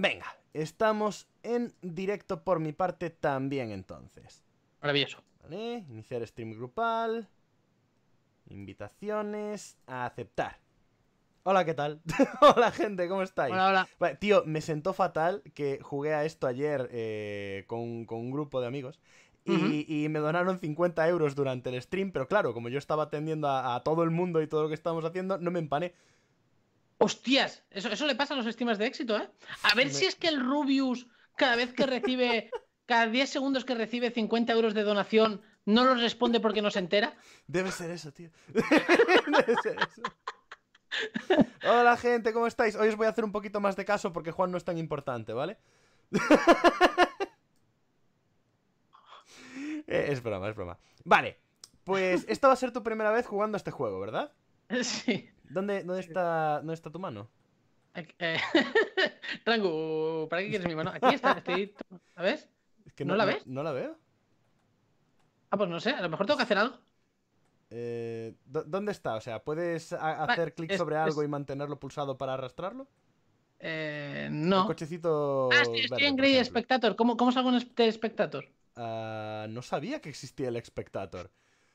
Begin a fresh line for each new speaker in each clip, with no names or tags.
Venga, estamos en directo por mi parte también entonces. Maravilloso. Vale, iniciar stream grupal. Invitaciones a aceptar. Hola, ¿qué tal? hola, gente, ¿cómo estáis? Hola, hola. tío, me sentó fatal que jugué a esto ayer eh, con, un grupo de amigos. Y, me donaron 50 euros durante el stream, pero claro, como yo estaba atendiendo a, a todo el mundo y todo lo que estábamos haciendo, no me empané.
Hostias, eso, eso le pasa a los estimas de éxito, ¿eh? A ver si es que el Rubius, cada vez que recibe, cada 10 segundos que recibe 50 euros de donación, no nos responde porque no se entera.
Debe ser eso, tío.
Debe ser eso. Hola gente, ¿cómo estáis? Hoy os voy a hacer un poquito más de
caso porque Juan no es tan importante, ¿vale? Eh, es broma, es broma. Vale, pues esta va a ser tu primera vez jugando a este juego, ¿verdad? Sí. ¿Dónde, está, está tu mano?
Trangu, eh, ¿para qué quieres mi mano? Aquí está, estoy... ¿La ves? ¿No, la ves? No, la veo. Ah, pues no sé, a lo mejor tengo que hacer algo.
Eh, ¿Dónde está? O sea, ¿puedes hacer clic sobre algo y mantenerlo pulsado para arrastrarlo?
Eh,
no. El cochecito. Ah, estoy, estoy en
Grey Spectator. ¿Cómo, ¿Cómo salgo de Spectator?
Ah, no sabía que existía el Spectator.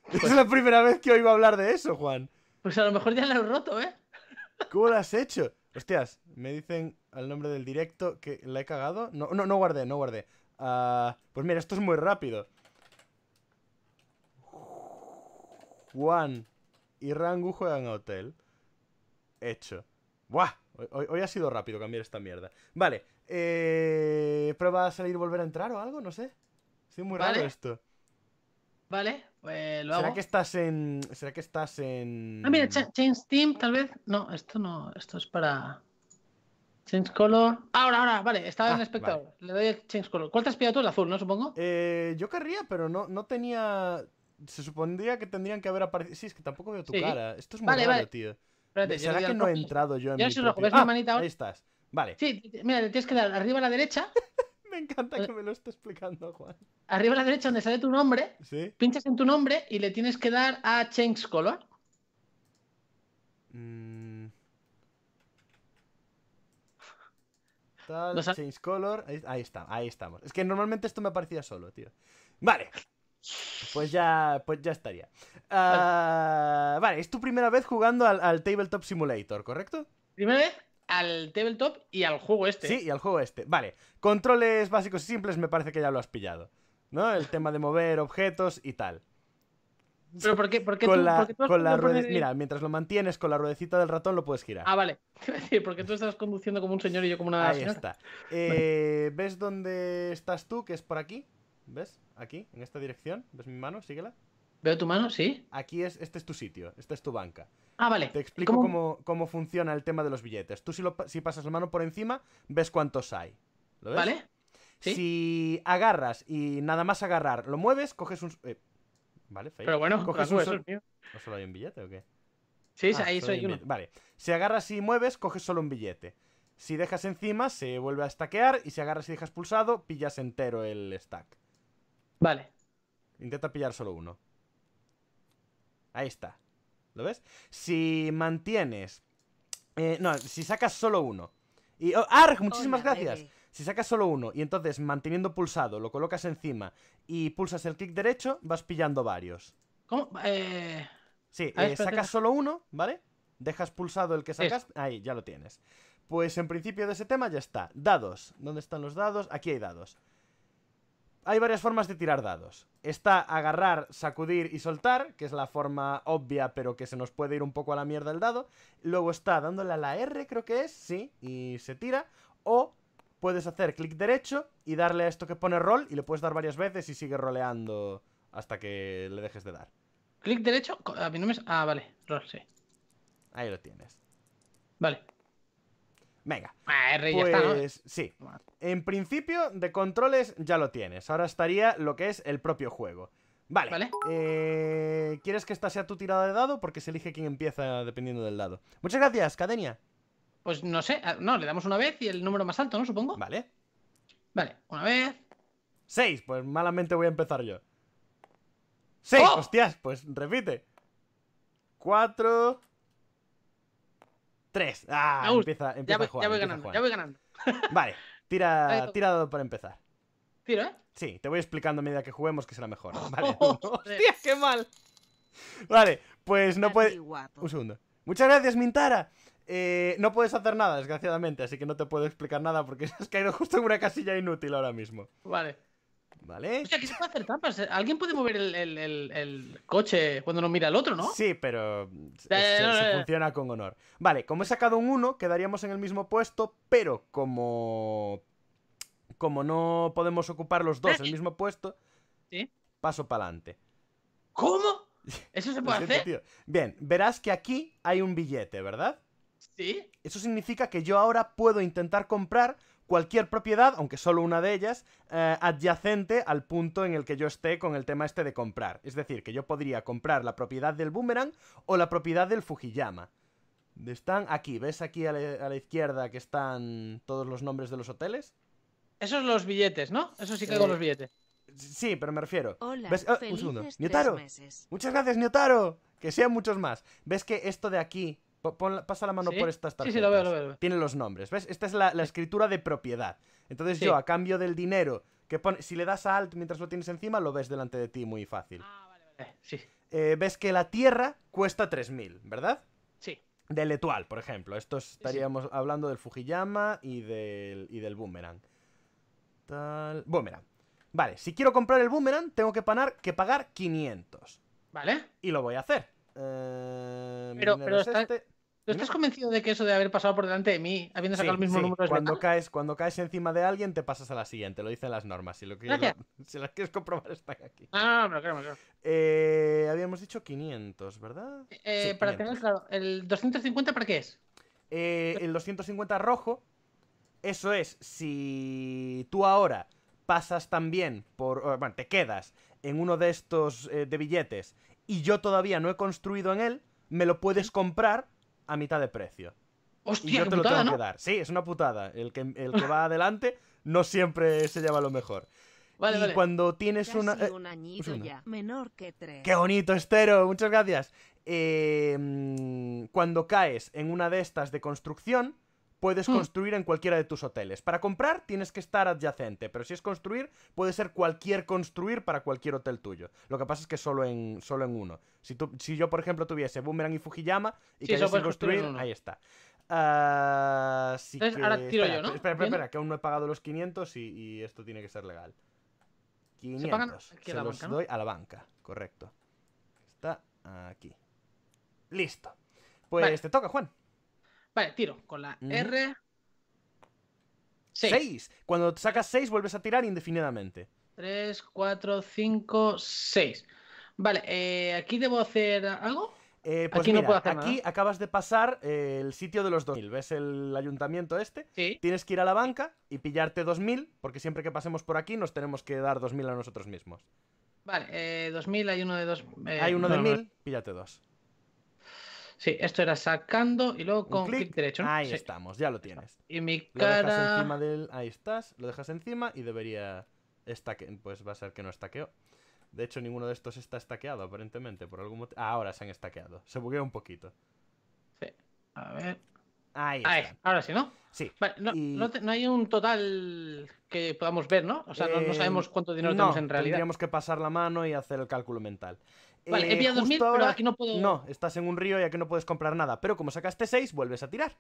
Pues es la primera vez que oigo hablar de eso, Juan. Pues a lo mejor ya la he roto, ¿eh? ¿Cómo la has hecho? Hostias, me dicen al nombre del directo que la he cagado. No, no, no guardé, no guardé. Ah, pues mira, esto es muy rápido. Juan y Rangu juegan a hotel. Hecho. ¡Buah! Hoy, ha sido rápido cambiar esta mierda. Vale. Eh, ¿Prueba a salir, volver a entrar o algo? No sé. Ha sido muy raro esto.
Vale, pues, ¿Será que
estás en. ¿Será que estás en.
Ah, mira, Change Team, tal vez. No, esto no. Esto es para. Change color. Ahora, ahora, vale, estaba en ah, espectador. Le doy el change color. ¿Cuál te has pillado tú? El azul, ¿no? Supongo. Eh,
yo querría, pero no, no tenía. Se supondría que tendrían que haber aparecido. Sí, es que tampoco veo tu cara. Esto es muy vale, raro, vale. tío. Espérate, ¿Será que no he entrado yo en mi soy ¿ves ah, mi manita ahora? Ahí estás. Vale. Sí,
mira, le tienes que dar arriba a la derecha Me encanta
que eh, me lo esté explicando, Juan.
Arriba a la derecha, donde sale tu nombre, pinchas en tu nombre y le tienes que dar a Change Color. Mm.
change Color. Ahí, está, ahí estamos. Es que normalmente esto me aparecía solo, tío. Vale. Pues ya, pues ya estaría. Ah, vale. es tu primera vez jugando al, al Tabletop Simulator, ¿correcto?
Primera vez al tabletop y al
juego este. Sí, y al juego este. Vale. Controles básicos y simples, me parece que ya lo has pillado. ¿No? El tema de mover objetos y tal.
Pero ¿por qué? ¿Por con la, Mira,
mientras lo mantienes con la ruedecita del ratón lo puedes girar. Ah, vale. porque tú estás conduciendo como un señor y yo como una Ahí está. Eh, ¿Ves dónde estás tú? Que es por aquí. ¿Ves? Aquí, en esta dirección. ¿Ves mi mano? Síguela.
¿Veo tu mano? Sí.
Aquí es, este es tu sitio, esta es tu banca. Ah, vale. Te explico cómo... funciona el tema de los billetes. Tú si, lo, pasas la mano por encima, ves cuántos hay. ¿Lo ves? Vale. Si agarras y nada más agarrar, lo mueves, coges un... Eh, vale, Pero bueno, coges un ¿No solo hay un billete o qué? Sí, ah, ahí soy uno. Vale. Si agarras y mueves, coges solo un billete. Si dejas encima, se vuelve a stackear. Y si agarras y dejas pulsado, pillas entero el stack. Vale. Intenta pillar solo uno. Ahí está. ¿Lo ves? Si mantienes... Eh, no, si sacas solo uno. Y, oh, Muchísimas gracias. Si sacas solo uno y entonces manteniendo pulsado lo colocas encima y pulsas el clic derecho, vas pillando varios.
¿Cómo? Eh...
Sí, ah, eh, sacas solo uno, ¿vale? Dejas pulsado el que sacas. Ahí, ya lo tienes. Pues en principio de ese tema ya está. Dados. ¿Dónde están los dados? Aquí hay dados. Hay varias formas de tirar dados. Está agarrar, sacudir y soltar, que es la forma obvia, pero que se nos puede ir un poco a la mierda el dado. Luego está dándole a la R, creo que es, sí, y se tira. O puedes hacer clic derecho y darle a esto que pone roll, y le puedes dar varias veces y sigue roleando hasta que le dejes de dar.
¿Clic derecho? A Ah, vale, roll, sí.
Ahí lo tienes.
Vale. Venga. Ah,
pues, Sí. En principio, de controles ya lo tienes. Ahora estaría lo que es el propio juego. Vale. Eh, ¿Quieres que esta sea tu tirada de dado? Porque se elige quién empieza dependiendo del dado. Muchas gracias, Cadenia. Pues no sé.
Ah, no, le damos una vez y el número más alto, ¿no? Supongo. Vale. Vale, una vez. Seis. Pues malamente voy a
empezar yo. Seis. ¡Oh! Hostias, pues repite. Cuatro. Tres. Ah, empieza, empieza ya a jugar, ya voy ganando, ya voy ganando. Vale, tira, tira dado para empezar. ¿Tiro, eh? Sí, te voy explicando a medida que juguemos que será mejor. Vale. ¡Hostia, qué mal! Vale, pues no puedes. Un segundo. Muchas gracias, Mintara. Eh, no puedes hacer nada, desgraciadamente, así que no te puedo explicar nada porque has caído justo en una casilla inútil ahora mismo. Vale.
¿Vale? O sea, aquí se puede hacer trampas. Alguien puede mover el,
coche cuando no mira el otro, ¿no? Sí, pero eh, se, funciona con honor. Vale, como he sacado un 1, quedaríamos en el mismo puesto, pero como. Como no podemos ocupar los dos el mismo puesto, paso para adelante. ¿Cómo? ¿Eso se puede hacer? Bien, verás que aquí hay un billete, ¿verdad? Sí. Eso significa que yo ahora puedo intentar comprar cualquier propiedad, aunque solo una de ellas, eh, adyacente al punto en el que yo esté con el tema este de comprar. Es decir, que yo podría comprar la propiedad del boomerang o la propiedad del Fujiyama. Están aquí, ¿ves aquí a la, izquierda que están todos los nombres de los hoteles? Esos son los billetes, ¿no? Eso sí que son los billetes. Sí, pero me refiero. Hola, ¿Ves? Ah, Muchas gracias, Niotaro. Que sean muchos más. ¿Ves que esto de aquí pasa la mano por estas tarjetas. Sí, sí, lo veo, lo veo. Tiene los nombres, ¿ves? Esta es la, escritura de propiedad. Entonces yo, a cambio del dinero que pone... Si le das a Alt mientras lo tienes encima, lo ves delante de ti muy fácil. Ah, vale, vale. sí. Eh, ves que la tierra cuesta 3.000, ¿verdad? Sí. Del Etual, por ejemplo. Esto estaríamos hablando del Fujiyama y del, del Boomerang. Tal... Boomerang. Vale, si quiero comprar el Boomerang, tengo que pagar, que pagar 500. Vale. Y lo voy a hacer.
Eh, pero, pero este. ¿Tú estás convencido de que eso de haber pasado por delante de mí, habiendo sacado el mismo número de cuando
caes Cuando caes encima de alguien, te pasas a la siguiente, lo dicen las normas. Si, lo las quieres comprobar, están aquí. Ah, eh, habíamos dicho 500, ¿verdad?
Eh, eh, para
tener claro, ¿el 250 para qué es? el 250 rojo, eso es, si tú ahora pasas también por. Bueno, te quedas en uno de estos de billetes y yo todavía no he construido en él, me lo puedes comprar a mitad de precio. Hostia, te lo tengo que dar. Sí, es una putada. El que, el que va adelante no siempre se lleva lo mejor. y cuando tienes una. un eh, añito ya.
Menor que tres.
¡Qué bonito, Estero! Muchas gracias. Eh, mm, cuando caes en una de estas de construcción, puedes mm. construir en cualquiera de tus hoteles. Para comprar tienes que estar adyacente, pero si es construir, puede ser cualquier construir para cualquier hotel tuyo. Lo que pasa es que solo en, solo en uno. Si, yo, por ejemplo, tuviese Boomerang y Fujiyama y sí, construir, ahí está. Ah, ahora tiro yo, ¿no? Espera, espera, que aún no he pagado los 500 y, esto tiene que ser legal. 500. Se, los doy a la banca, correcto. Está aquí. Listo.
Pues te toca, Juan. Vale, tiro con la R.
6. Cuando sacas 6 vuelves a tirar indefinidamente.
3, 4, 5, 6. Vale, eh, ¿aquí debo hacer algo? Eh, pues aquí no hacer aquí
acabas de pasar eh, el sitio de los 2000. ¿Ves el ayuntamiento este? Tienes que ir a la banca y pillarte 2000, porque siempre que pasemos por aquí nos tenemos que dar 2000 a nosotros mismos.
Vale, 2000, hay uno de 2.000 hay uno de 1000, píllate dos. Sí, esto era sacando y luego con clic? derecho. Ahí estamos, ya lo tienes. Y mi cara.
Ahí estás, lo dejas encima y debería. Estaque... Pues va a ser que no estaqueó. De hecho, ninguno de estos está estaqueado, aparentemente, por algún ahora se han estaqueado. Se bugueó un poquito.
Sí. A ver. Ahí, Ahora sí, ¿no? Sí. no, hay un total que podamos ver, ¿no? O sea, no, eh, sabemos cuánto dinero tenemos en realidad. Tendríamos que
pasar la mano y hacer el cálculo mental. Vale, no estás en un río y aquí no puedes comprar nada. Pero como sacaste 6, vuelves a tirar.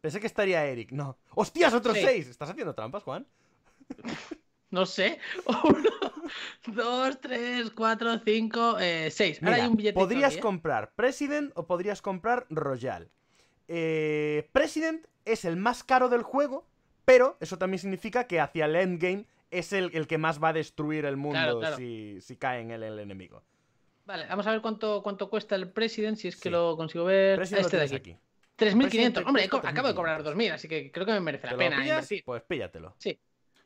Pensé que estaría Eric, no. ¡Hostias, otros 6! ¿Estás haciendo trampas, Juan?
No sé. Uno, dos, tres, cuatro, cinco, eh, seis. ahora hay un billete. Podrías comprar President
o podrías comprar Royal. Eh, President es el más caro del juego, pero eso también significa que hacia el endgame es el, que más va a destruir el mundo Si, cae en el enemigo.
Vale, vamos a ver cuánto, cuánto cuesta el President, si es que lo consigo ver. este de aquí. 3.500. Hombre, acabo de cobrar 2.000, así que creo que me merece la pena Pues píllatelo. Sí.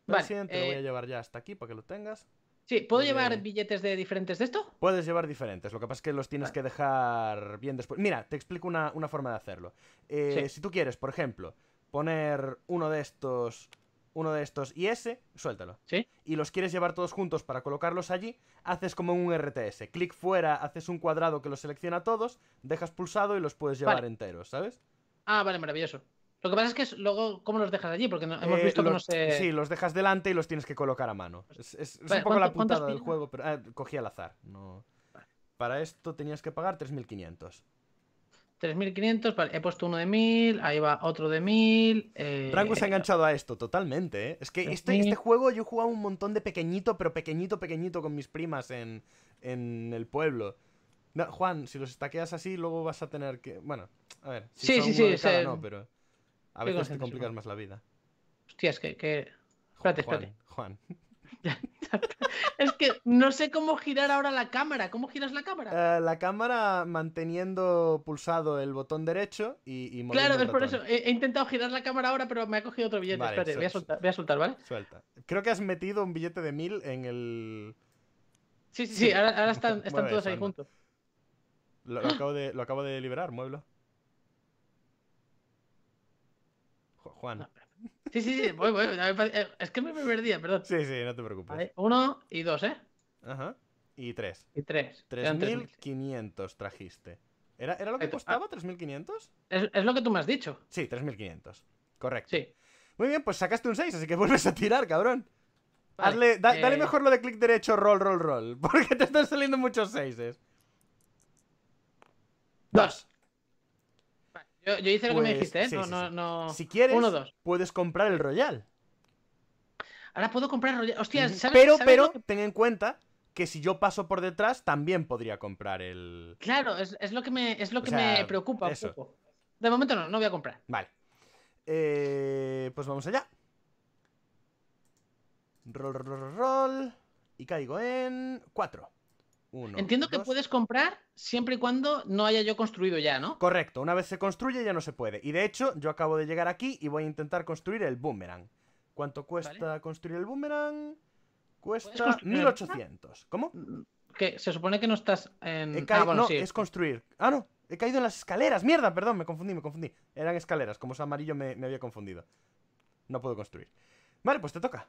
President, te lo voy a eh, llevar ya hasta aquí para que lo tengas. Sí, ¿puedo llevar billetes de
diferentes de esto? Puedes llevar diferentes, lo que pasa es que los tienes que dejar bien después. Mira, te explico una, forma de hacerlo. Eh, si tú quieres, por ejemplo, poner uno de estos uno de estos y ese, suéltalo. ¿Sí? Y los quieres llevar todos juntos para colocarlos allí, haces como un RTS. Clic fuera, haces un cuadrado que los selecciona todos, dejas pulsado y los puedes llevar enteros, ¿sabes?
Ah, vale, maravilloso. Lo que pasa es que luego, ¿cómo los dejas allí? Porque no, hemos eh, visto los, que no se... Sí,
los dejas delante y los tienes que colocar a mano. Es, un poco la puntada del juego, pero ah, cogí al azar. Para esto tenías que pagar 3.500.
3.500, vale, he puesto uno de 1.000, ahí va otro de 1.000. Franco eh, se ha eh,
enganchado a esto totalmente, ¿eh? Es que este, este,
juego yo he jugado un montón de pequeñito, pero pequeñito,
pequeñito con mis primas en, el pueblo. Juan, si los estaqueas así, luego vas a tener que... Bueno, a ver. sí, sí, sí, no, pero... A veces te complicas más la vida. Hostias, que... que... Espérate, Juan.
es que no sé cómo girar ahora la cámara. ¿Cómo giras la cámara?
Eh, la cámara manteniendo pulsado el botón derecho y, Claro, es por eso.
He, intentado girar la cámara ahora, pero me ha cogido otro billete. voy a, soltar, ¿vale? Suelta.
Creo que has metido un billete de mil en el.
Sí, sí, sí. Ahora, están, todos ahí juntos.
Lo, acabo de, liberar, Mueblo Juan.
Sí, sí, sí, voy, voy. Eh,
es que me perdía, perdón. Sí, sí, no te preocupes.
uno y dos, ¿eh?
Ajá. Y tres. Y tres. 3.500 trajiste. ¿Era, ¿Era, lo que ah. costaba? ¿3.500? Es, es lo que tú me has dicho. Sí, 3.500. Correcto. Sí. Muy bien, pues sacaste un 6, así que vuelves a tirar, cabrón. Dale eh. mejor lo de clic derecho, roll, roll, roll. Porque te están saliendo muchos 6
Dos. Yo, hice lo que me pues, dijiste, ¿eh? no, Si quieres,
puedes comprar el Royal. Ahora
puedo comprar el Royal. Hostia, Pero, pero,
ten en cuenta que si yo paso por detrás, también podría comprar el.
Claro, es, lo que me, es lo que me preocupa
De momento no, no voy a comprar. Vale. Eh, pues vamos allá. Roll, roll, roll. Y caigo en 4.
Entiendo que puedes comprar siempre y cuando no haya yo
construido ya, ¿no? Correcto, una vez se construye ya no se puede. Y de hecho, yo acabo de llegar aquí y voy a intentar construir el boomerang. ¿Cuánto cuesta construir el boomerang? Cuesta 1800. ¿Cómo?
Que se supone que no estás en. Ah, no, es construir. Ah, no, he
caído en las escaleras. Mierda, perdón, me confundí, me confundí. Eran escaleras, como es amarillo me había confundido. No puedo construir. Vale, pues te toca.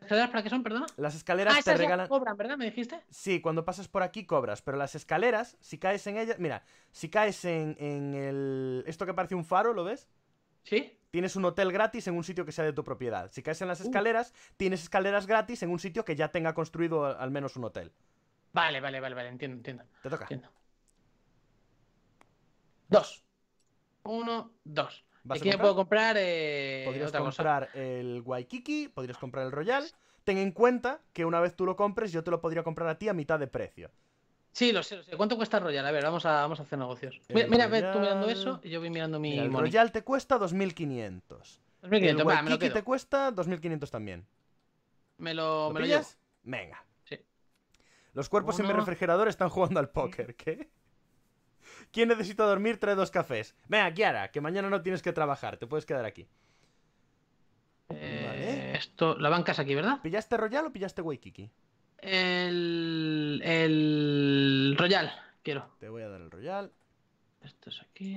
¿Las escaleras para qué son, perdón? Las escaleras ah, te regalan.
cobran, ¿verdad? ¿Me dijiste?
Sí, cuando pasas por aquí cobras, pero las escaleras, si caes en ellas. Mira, si caes en, el. Esto que parece un faro, ¿lo ves? Sí. Tienes un hotel gratis en un sitio que sea de tu propiedad. Si caes en las uh. escaleras, tienes escaleras gratis en un sitio que ya tenga construido
al menos un hotel. Vale, vale, vale, vale, entiendo, entiendo. Te toca. Dos. Uno, dos. ¿Vas ¿Qué puedo comprar? Eh, podrías comprar
el Waikiki, podrías comprar el Royal. Ten en cuenta que una vez tú lo compres, yo te lo podría comprar a ti a mitad de precio.
Sí, lo sé, lo sé. ¿Cuánto cuesta el Royal? A ver, vamos a, vamos a hacer negocios. mira, tú mirando eso y yo voy mirando mi. el Royal
te cuesta 2.500. 2.500, el va, me lo te cuesta 2.500 también.
¿Me lo, me Venga. Sí.
Los cuerpos en mi refrigerador están jugando al póker, ¿qué? ¿Quién necesita dormir? Trae dos cafés. Venga, Kiara, que mañana no tienes que trabajar, te puedes quedar aquí.
Eh, esto, la banca es aquí, ¿verdad?
¿Pillaste Royal o pillaste Waikiki?
El. El. Royal, quiero. Te voy a dar el Royal. Esto es aquí.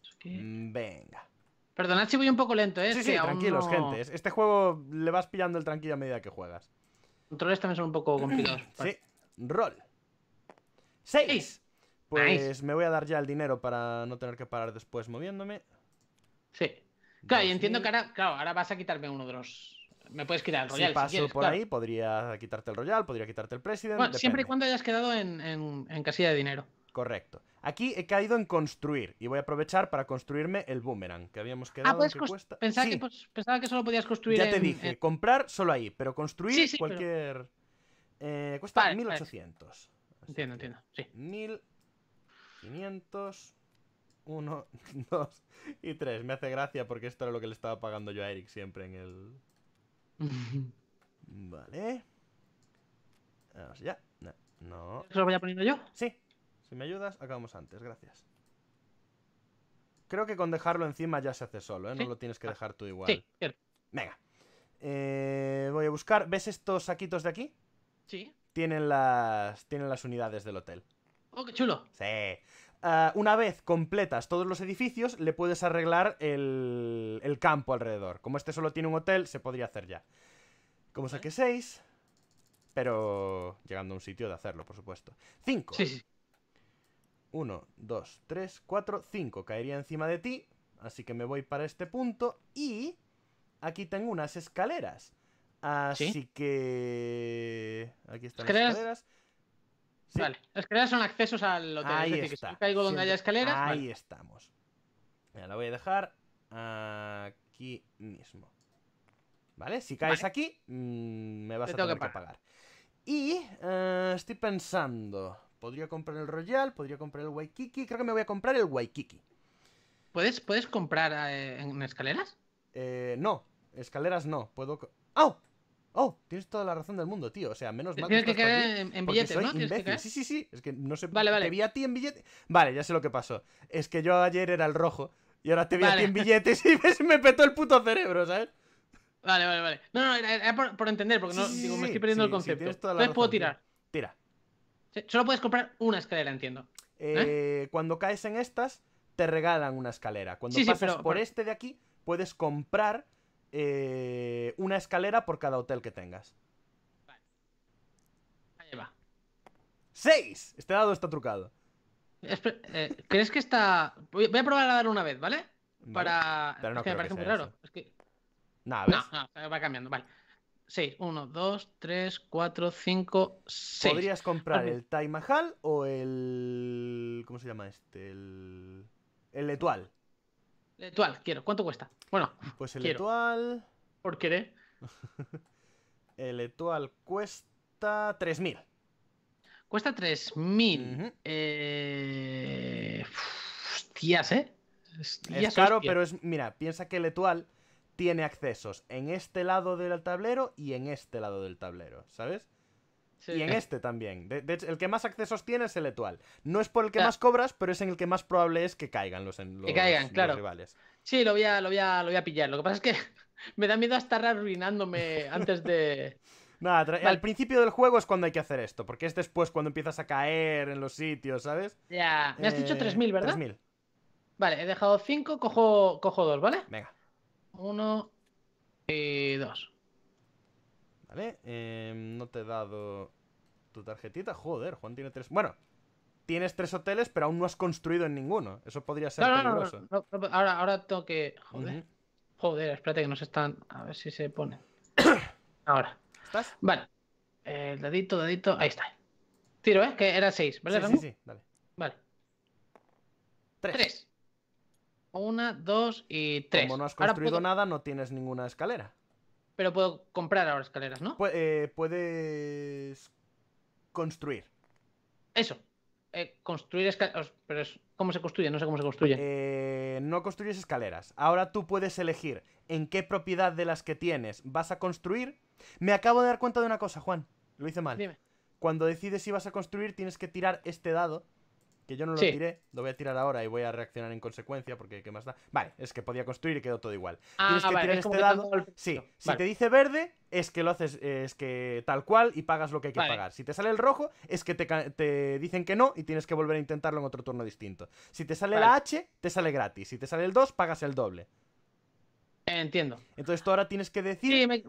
Esto aquí. Mm, venga. Perdonad si voy un poco lento, ¿eh? Sí, sí, tranquilos, gente. Este
juego le vas pillando el tranquilo a medida que juegas.
Controles también son un poco complicados. sí.
Roll. Seis. Pues me voy a dar ya el dinero para no tener que parar después moviéndome. Sí.
Claro, y entiendo que ahora, claro, ahora vas a quitarme uno de los. Me puedes quitar el Royal. Si paso por ahí,
podría quitarte el Royal, podría quitarte el President. Bueno, siempre y
cuando hayas quedado en, casilla de dinero.
Correcto. Aquí he caído en construir y voy a aprovechar para construirme el boomerang que habíamos ah, quedado. Ah, que
pensaba, que, pues, pensaba que solo podías construir. Ya te dije,
comprar solo ahí, pero construir cualquier. Eh, cuesta 1800. Entiendo, entiendo. Sí. 1800. 500. 1, 2 y 3. Me hace gracia porque esto era lo que le estaba pagando yo a Eric siempre en el... vale. Vamos ya. No. ¿Eso lo voy a poniendo yo? Sí. Si me ayudas, acabamos antes. Gracias. Creo que con dejarlo encima ya se hace solo, ¿eh? No lo tienes que ah. dejar tú igual. Sí, Venga. Eh, voy a buscar. ¿Ves estos saquitos de
aquí? Sí.
Tienen las, tienen las unidades del hotel. ¡Oh, qué chulo! Sí. Ah, una vez completas todos los edificios, le puedes arreglar el, el, campo alrededor. Como este solo tiene un hotel, se podría hacer ya. Como saqué seis pero llegando a un sitio de hacerlo, por supuesto. 5. Sí, sí. 1, 2, 3, 4, 5. Caería encima de ti, así que me voy para este punto. Y aquí tengo unas escaleras. Así que... Aquí están las escaleras.
Vale. escaleras son accesos al hotel. Ahí es está. caigo donde haya escaleras. Ahí
estamos. Ya la voy a dejar aquí mismo. ¿Vale? Si caes aquí, mm, me vas a tener que pagar. Y eh, estoy pensando. Podría comprar el Royal, podría comprar el Waikiki. Creo que me voy a comprar el Waikiki. ¿Puedes, puedes comprar eh, en escaleras? Eh, no, escaleras no. Puedo. ¡Oh! Oh, tienes toda la razón del mundo, tío. O sea, menos mal Tienes que, caer en, billetes, ¿no? Sí, sí, sí. Es que no sé. Vale, vale. Te vi a ti en billetes. Vale, ya sé lo que pasó. Es que yo ayer era el rojo y ahora te vi a ti en billetes y me, petó
el puto cerebro, ¿sabes? Vale, vale, vale. No, no, era, por, entender, porque no, digo, me estoy perdiendo el concepto. Entonces razón, puedo tirar. Tira. Solo puedes comprar una escalera, entiendo.
Eh, ¿Eh? Cuando caes en estas, te regalan una escalera. Cuando pasas por este de aquí, puedes comprar eh, una escalera por cada hotel que tengas. Vale.
Ahí va.
¡Seis! Este dado está trucado. Eh, ¿Crees que está...? Voy a probar a dar una vez, ¿vale? Para... Pero es que me parece que muy raro. Es que... Nada, no, no, va cambiando, vale. 6, 1, 2, 3, 4, 5, 6. ¿Podrías comprar el Taj Mahal
o el. ¿Cómo se llama este? El. El Etual.
Letual, quiero. ¿Cuánto cuesta?
Bueno. Pues el Por qué? el Letual cuesta 3.000.
Cuesta 3.000. eh...
Hostias, ¿eh?
es caro, pero
es. Mira, piensa que el Letual tiene accesos en este lado del tablero y en este lado del tablero, ¿sabes? Y en este también. el que más accesos tiene es el Etual. No es por el que más cobras,
pero es en el que más probable es que caigan los, claro. rivales. Sí, lo voy, a, lo, lo voy a pillar. Lo que pasa es que me da miedo estar arruinándome antes de. al
principio del juego es cuando hay que hacer esto, porque es después cuando empiezas a caer en los sitios, ¿sabes?
Ya. Me has dicho 3.000, eh, ¿verdad? 3.000. Vale, he dejado 5, cojo, cojo 2, ¿vale? Venga. 1
y 2. Vale, em, no te he dado tu tarjetita. Joder, Juan tiene tres... Bueno, tienes tres hoteles, pero aún no has construido en ninguno. Eso podría ser peligroso.
ahora, ahora tengo que... Joder. Joder, espérate que nos están... A ver si se pone. ahora. ¿Estás? Vale. El dadito, dadito... Ahí está. Tiro, ¿eh? Que era seis, ¿vale? Sí, sí, sí, Dale. Vale. Tres. tres. Una, dos y tres. Como no has construido
nada, no tienes ninguna escalera. Pero puedo comprar ahora escaleras, ¿no? Eh, puedes construir. Eso. Eh, construir escaleras. Pero es, ¿cómo se construye? No sé cómo se construye. Eh, no construyes escaleras. Ahora tú puedes elegir en qué propiedad de las que tienes vas a construir. Me acabo de dar cuenta de una cosa, Juan. Lo hice mal. Dime. Cuando decides si vas a construir, tienes que tirar este dado que yo no lo tiré, lo voy a tirar ahora y voy a reaccionar en consecuencia porque qué más da. Vale, es que podía construir y quedó todo igual. Ah, vale, este Sí, si te dice verde es que lo haces es que tal cual y pagas lo que hay que pagar. Si te sale el rojo es que te, dicen que no y tienes que volver a intentarlo en otro turno distinto. Si te sale la H, te sale gratis. Si te sale el 2, pagas el doble. Entiendo. Entonces tú ahora tienes que decir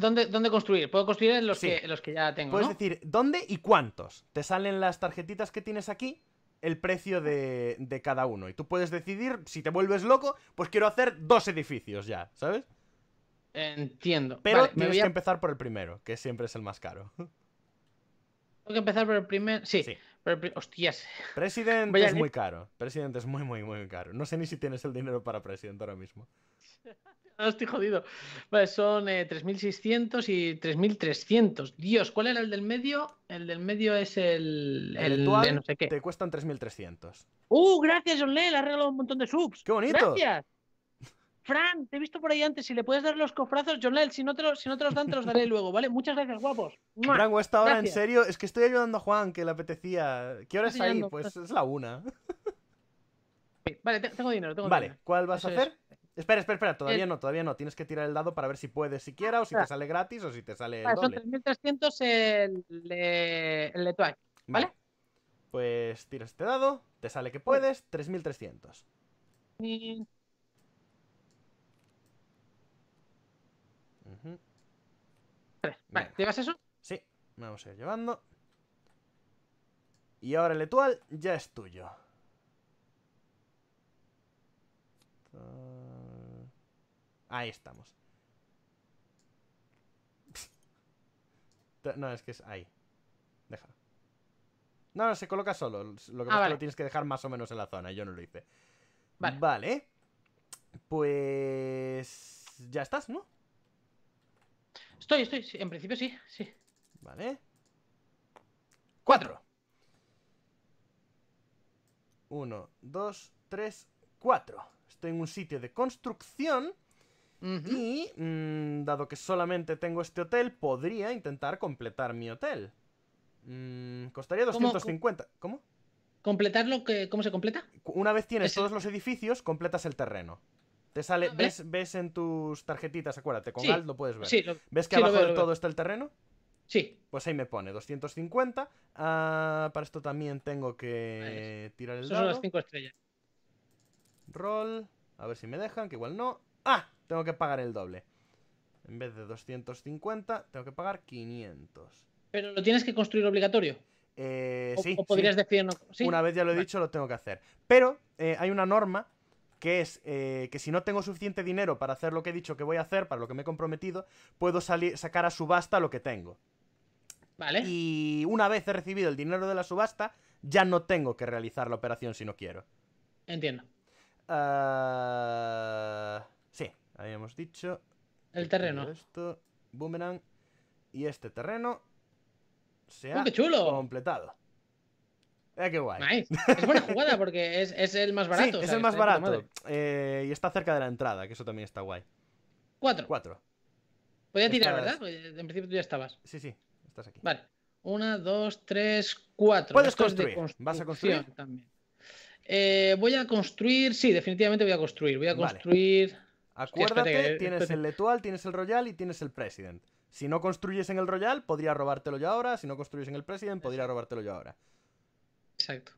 ¿Dónde, construir? Puedo construir en los, que,
ya tengo. Puedes decir
dónde y cuántos. Te salen las tarjetitas que tienes aquí, el precio de, cada uno. Y tú puedes decidir, si te vuelves loco, pues quiero hacer dos edificios ya, ¿sabes? Entiendo. Pero tienes que empezar por el primero, que siempre es el más caro.
Tengo que empezar por el primer. Sí. sí. Hostias. Presidente es muy
caro. Presidente es muy, muy, muy caro. No sé ni si tienes el dinero para presidente ahora mismo.
estoy jodido. Vale, son 3.600 eh, y 3.300. Dios, ¿cuál era el del medio? El del medio es el. El, sé qué. Te cuestan
3.300.
¡Uh! Gracias, John has regalado un montón de subs. ¡Qué bonito! ¡Gracias! Fran, te he visto por ahí antes. Si le puedes dar los cofrazos, John Lell, si no te, los dan, te los daré luego, ¿vale? Muchas gracias, guapos. Fran, esta hora, en serio,
es que estoy ayudando a Juan, que le apetecía. ¿Qué hora es ahí? Pues es la una.
Vale, tengo dinero, tengo Vale, ¿cuál vas a hacer?
Espera, espera, espera, todavía eh, no, todavía no. Tienes que tirar el dado para ver si puedes siquiera o si te sale gratis o si te sale el ah, doble. Son
3.300 el, el,
¿vale? Pues tiras este dado, te sale que puedes, 3.300. Vale, llevas eso? Sí, vamos a ir llevando. Y ahora el Etual ya es tuyo. Ahí estamos. No, es que es ahí. Deja. No, no, se coloca solo. Lo que pasa es que ah, lo tienes que dejar más o menos en la zona. Yo no lo hice. Vale. Vale.
Pues. Ya estás, ¿no? Estoy, estoy. En principio sí, sí. Vale. Cuatro.
Uno, dos, tres, cuatro. Estoy en un sitio de construcción. Y mm, dado que solamente tengo este hotel, podría intentar completar mi hotel. Mm, costaría 250. ¿Cómo? ¿Cómo? ¿Completar lo que, ¿Cómo se completa? Una vez tienes todos los edificios, completas el terreno. Te sale, ah, ves, en tus tarjetitas, acuérdate, con lo puedes ver. ¿Ves que abajo de todo está el terreno? Sí. Pues ahí me pone 250. Ah, para esto también tengo que tirar el dado. Son las 5 estrellas. Roll. A ver si me dejan, que igual no. ¡Ah! tengo que pagar el doble. En vez de 250, tengo que pagar 500.
¿Pero lo tienes que construir obligatorio?
Eh, sí. O podrías decir ¿Sí? Una vez ya lo he dicho, lo tengo que hacer. Pero eh, hay una norma que es eh, que si no tengo suficiente dinero para hacer lo que he dicho que voy a hacer, para lo que me he comprometido, puedo salir, sacar a subasta lo que tengo. Vale. Y una vez he recibido el dinero de la subasta, ya no tengo que realizar la operación si no quiero.
Entiendo. Ah,
Habíamos dicho. El terreno. Esto, boomerang. Y este terreno se ¡Oh, ha completado. ¡Eh, qué guay.
Es buena jugada porque es, es el más barato. es el más barato.
Eh, y está cerca de la entrada, que
eso también está guay. Cuatro. Cuatro. Podía tirar, ¿verdad? en principio tú ya estabas. Sí, sí, estás aquí. Vale. Una, dos, tres, cuatro. Puedes construir. Vas a construir. También. Eh, voy a construir, sí, definitivamente voy a construir. Voy a construir. Acuérdate, eh, tienes el
Letual, tienes el Royal y tienes el President. Si no construyes en el Royal, podría robártelo yo ahora. Si no construyes en el President, podría robártelo yo ahora.
Exacto.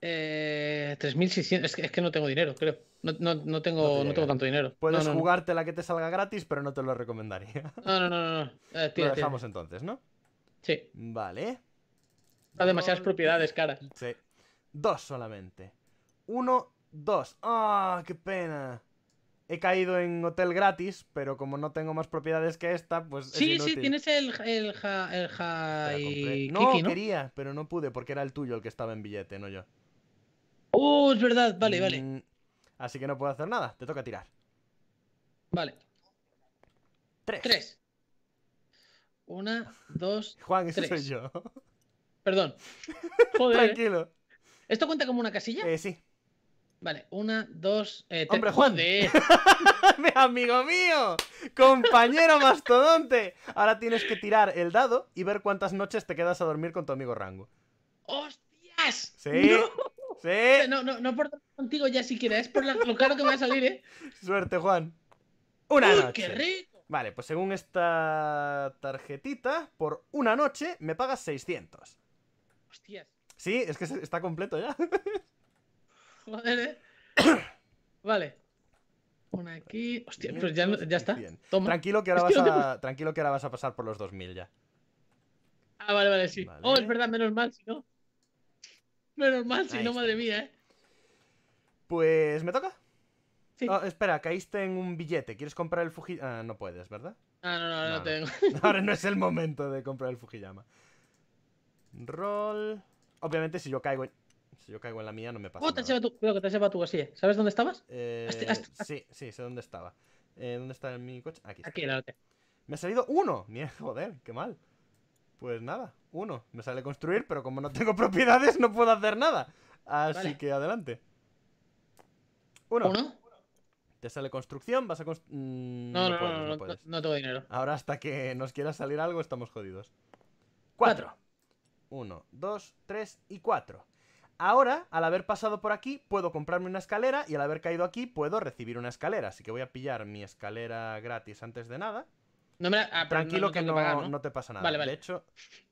Eh, 3.600. Es que, no tengo dinero, creo. No, tengo, no, tengo tanto dinero. Puedes
jugarte la que te salga gratis, pero no te lo recomendaría.
No, no, no. no. Eh, lo dejamos
entonces, ¿no? Sí. Vale. ¿Tienes demasiadas propiedades, cara. Sí. Dos solamente. Uno, dos. ¡Ah, qué pena! he caído en hotel gratis, pero como no tengo más propiedades que esta, pues. Sí, sí, tienes
el, el, ja, No, quería,
pero no pude porque era el tuyo el que estaba en billete, no yo. Oh, es verdad, vale, vale. Mm, así que no puedo hacer nada,
te toca tirar. Vale. Tres. Tres. Una, dos. Juan, ese soy yo. Perdón. Joder. Tranquilo. ¿Esto cuenta como una casilla? Eh, sí. Vale, una, dos, eh, ¡Hombre, Juan! De... ¡Amigo mío! ¡Compañero mastodonte! Ahora
tienes que tirar el dado y ver cuántas noches te quedas a dormir con tu amigo Rango.
¡Hostias! Sí.
¡No!
Sí. No, no, por contigo ya siquiera, es por lo caro que me va a salir, ¿eh? Suerte, Juan. Una Uy, ¡Qué rico!
Vale, pues según esta tarjetita, por una noche me pagas 600. ¡Hostias! Sí, es que está completo ya.
Joder, eh. Vale. Pon aquí. Hostia, pues ya,
está. Tranquilo, que ahora vas a, tranquilo que ahora vas a pasar por los 2000 ya.
Ah, vale, vale, sí. Oh, es verdad, menos mal si no. Menos mal si no, madre mía, eh. Pues me toca. Sí.
Oh, espera, caíste en un billete. ¿Quieres comprar el Fuji... Ah, no puedes, ¿verdad?
Ah, no, no, no, no, tengo.
Ahora no es el momento de comprar el Fujiyama. Roll. Obviamente, si yo caigo si yo caigo en la mía, no me pasa. Oh, te
nada. Tu... Cuidado, que te has llevado tu así. ¿Sabes dónde estabas?
Eh, sí, sí, sé dónde estaba. Eh, ¿Dónde está mi coche? Aquí. Está. Aquí, la Me ha salido uno. Mierda, joder, qué mal. Pues nada, uno. Me sale construir, pero como no tengo propiedades, no puedo hacer nada. Así que adelante. Uno. Te sale construcción, vas a construir. Mm, no, no, no, no, no, no, tengo dinero. Ahora, hasta que nos quiera salir algo, estamos jodidos. cuatro. Uno, dos, tres y cuatro. Ahora, al haber pasado por aquí, puedo comprarme una escalera y al haber caído aquí, puedo recibir una escalera. Así que voy a pillar mi escalera gratis antes de nada. Ah, Tranquilo que, no, te pasa nada. De hecho,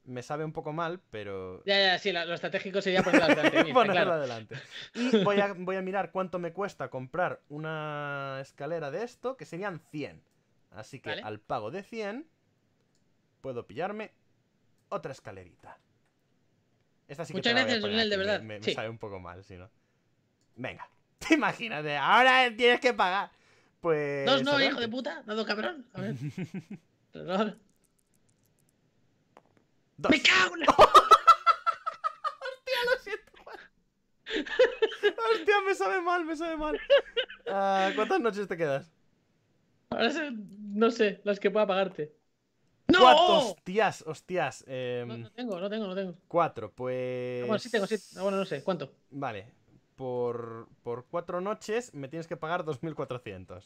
me sabe un poco mal, pero... Ya,
ya, sí, lo estratégico sería ponerla adelante.
Y voy a, mirar cuánto me cuesta comprar una escalera de esto, que serían 100. Así que al pago de 100, puedo pillarme otra escalerita. Muchas gracias, Lionel, de verdad. Me, me sale un poco mal, si no. Venga, te imagínate, ahora tienes que pagar. Pues. Dos no, hijo de
puta, dado cabrón. A ver. Dos. ¡Me cago en la... Hostia, lo siento.
Hostia, me sabe mal, me sabe mal.
Ah, ¿Cuántas noches te quedas? Ahora no sé, las que pueda pagarte. ¡No!
hostias, hostias. Em, no, tengo, no tengo, no tengo. Cuatro, pues. Bueno, sí tengo, sí. Pues ah, bueno, no sé, ¿cuánto? Vale. Por, por cuatro noches me tienes que pagar 2.400.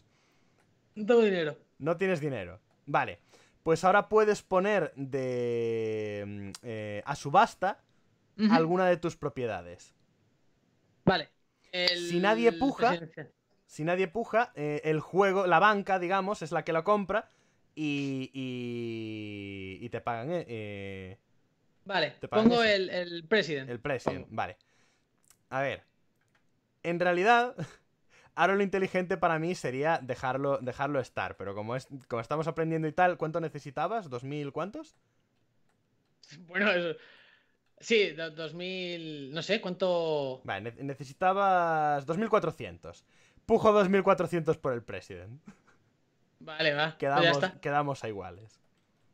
No tengo dinero. No tienes dinero. Vale. Pues ahora puedes poner de. Em, eh, a subasta alguna de tus propiedades. Vale. Si nadie puja. Si nadie puja, eh, el juego, la banca, digamos, es la que lo compra y, te pagan. Eh, eh
vale, te pongo el,
el president. El president, vale. A ver, en realidad, ahora lo inteligente para mí sería dejarlo, dejarlo estar, pero como, es, como estamos aprendiendo y tal, ¿cuánto necesitabas? ¿Dos mil cuántos?
Bueno, eso... Sí, 2000.
No sé, ¿cuánto.? Vale, necesitabas 2400. Pujo 2400 por el president. Vale, va. Pues quedamos, quedamos a iguales.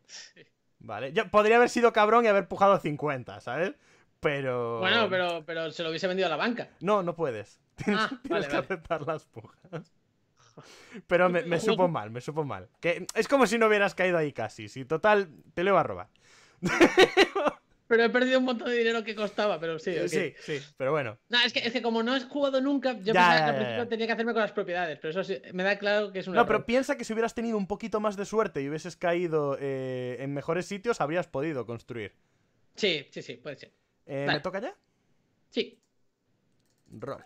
Sí. Vale. Yo podría haber sido cabrón y haber pujado 50, ¿sabes? Pero. Bueno, pero,
pero se lo hubiese vendido a la banca. No, no puedes. Ah, tienes, que
aceptar las
pujas.
Pero me, supo mal, me supo mal. Que
es como si no hubieras
caído ahí casi. Si total,
te lo iba a robar. pero he perdido un montón de dinero que costaba, pero sí. Eh, sí, sí, pero bueno. No, es que, como no has jugado nunca, yo pensaba que al principio tenía que hacerme con las propiedades, pero eso sí, me da claro que es un. No, pero
piensa que si hubieras tenido un poquito más de suerte y hubieses caído eh, en mejores sitios, habrías podido construir.
Sí, sí, sí, puede ser. Eh, ¿Me toca ya? Sí. Roll.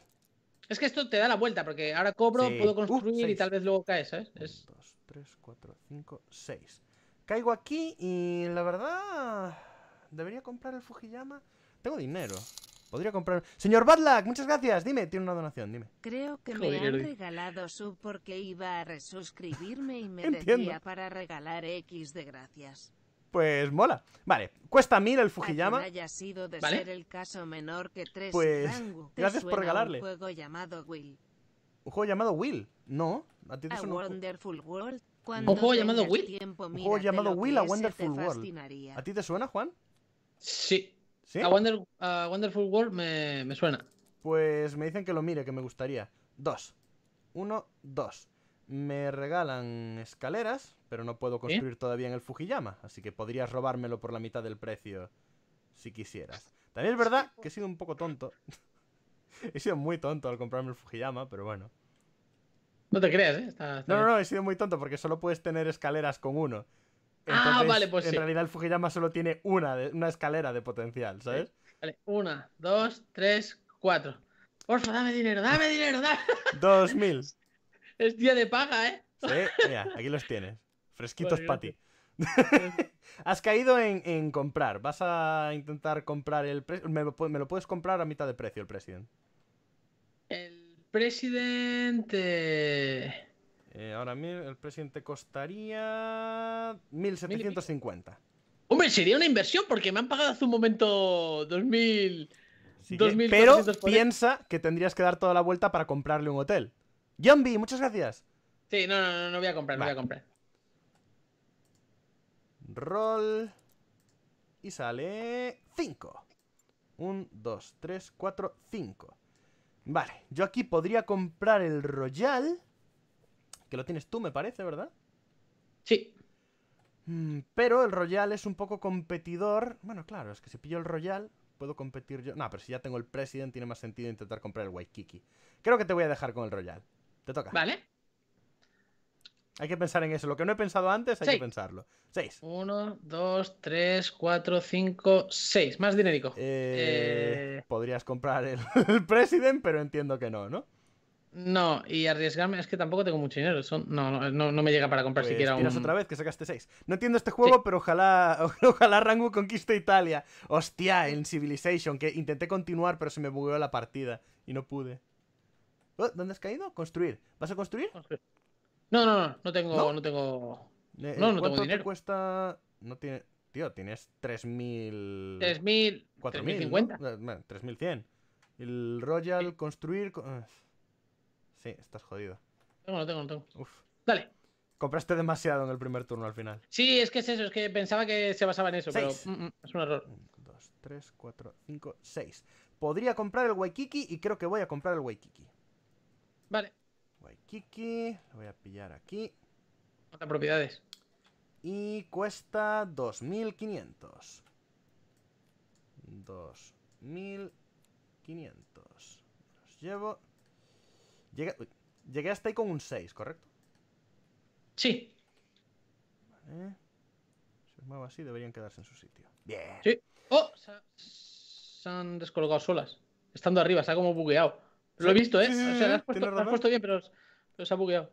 Es que esto te da la vuelta, porque ahora cobro, puedo uh, construir y tal vez luego caes, ¿sabes? 1, 2, 3, 4, 5, 6. Caigo aquí
y la
verdad ¿Debería comprar el Fujiyama?
Tengo dinero. Podría comprar... Señor Badlack, muchas gracias. Dime, tiene una donación, dime.
Creo que me han regalado su porque iba a resuscribirme y me decía para regalar X de gracias.
Pues mola. Vale, cuesta mil el Fujiyama. haya
sido de ser el caso menor que tres pues gracias por regalarle. Un juego llamado Will.
Un juego llamado Will. No, a ti Wonderful
World. un juego llamado Will. un juego llamado Will a Wonderful World. ¿A
ti te suena, Juan? Sí. A, Wonderful World me, suena. Pues me dicen que lo mire, que me gustaría. Dos. Uno, dos. Me regalan escaleras, pero no puedo construir todavía en el Fujiyama, así que podrías robármelo por la mitad del precio si quisieras. También es verdad que he sido un poco tonto. he sido muy tonto al comprarme el Fujiyama, pero bueno. No te creas, ¿eh? no, no, no, he sido muy tonto porque solo puedes tener escaleras con uno
ah, vale, pues en realidad
el Fujiyama solo tiene una, una escalera de potencial, ¿sabes?
Vale, una, dos, tres, cuatro. Porfa, dame dinero, dame dinero, dame.
Dos mil.
Es día de paga, ¿eh?
Sí, mira, aquí los tienes. Fresquitos para ti. Has caído en, comprar. Vas a intentar comprar el me, lo puedes comprar a mitad de precio el presidente. El presidente. Eh, ahora mismo el presidente costaría 1750. Hombre, sería una inversión porque me han pagado hace un momento 2000. pero piensa que tendrías que dar toda la vuelta para comprarle un hotel. Jambi, muchas gracias.
Sí, no, no, no, voy a comprar, no voy a comprar.
Roll. Y sale 5. 1, 2, 3, 4, 5. Vale, yo aquí podría comprar el Royal que lo tienes tú, me parece, ¿verdad? Sí. Mm, pero el Royal es un poco competidor. Bueno, claro, es que si pillo el Royal, puedo competir yo. No, pero si ya tengo el President, tiene más sentido intentar comprar el Waikiki. Creo que te voy a dejar con el Royal. Te toca. Vale. Hay que pensar en eso. Lo que no he pensado antes, hay que pensarlo. Seis. Uno,
dos, tres, cuatro, cinco, seis. Más dinérico. Eh, eh, podrías
comprar el, el President, pero entiendo que no, ¿no?
No, y arriesgarme es que tampoco tengo mucho dinero. no, no, no me llega para comprar pues siquiera uno. otra vez que sacaste 6. No
entiendo este juego, pero ojalá, ojalá Rango conquiste Italia. Hostia, en Civilization, que intenté continuar, pero se me bugueó la partida y no pude. Oh, ¿Dónde has caído? Construir. ¿Vas a construir?
No, no, no, no tengo. No, no tengo. no, no tengo dinero.
Te cuesta.? No tiene. Tío, tienes 3.000. 3.000. 4.000. 3.100. El Royal, construir. Eh. Sí, estás jodido.
Tengo, tengo, lo tengo.
Uf. Dale. Compraste demasiado en el primer turno al final.
Sí, es que es eso, es que pensaba que se basaba en eso, pero mm, mm, es un error. dos, tres, cuatro, 5, 6.
Podría comprar el Waikiki y creo que voy a comprar el Waikiki. Vale. Waikiki, lo voy a pillar aquí. ¿Cuántas propiedades? Y cuesta 2500. 2500. Los llevo. Llegué, llegué hasta ahí con un 6, ¿correcto? Sí. Vale. Si os muevo
así, deberían quedarse en su sitio. Bien. Sí. ¡Oh! Se, han descolgado solas. Estando arriba, se ha como bugueado. Lo he visto, ¿eh? lo has, puesto, bien, pero, se ha
bugueado.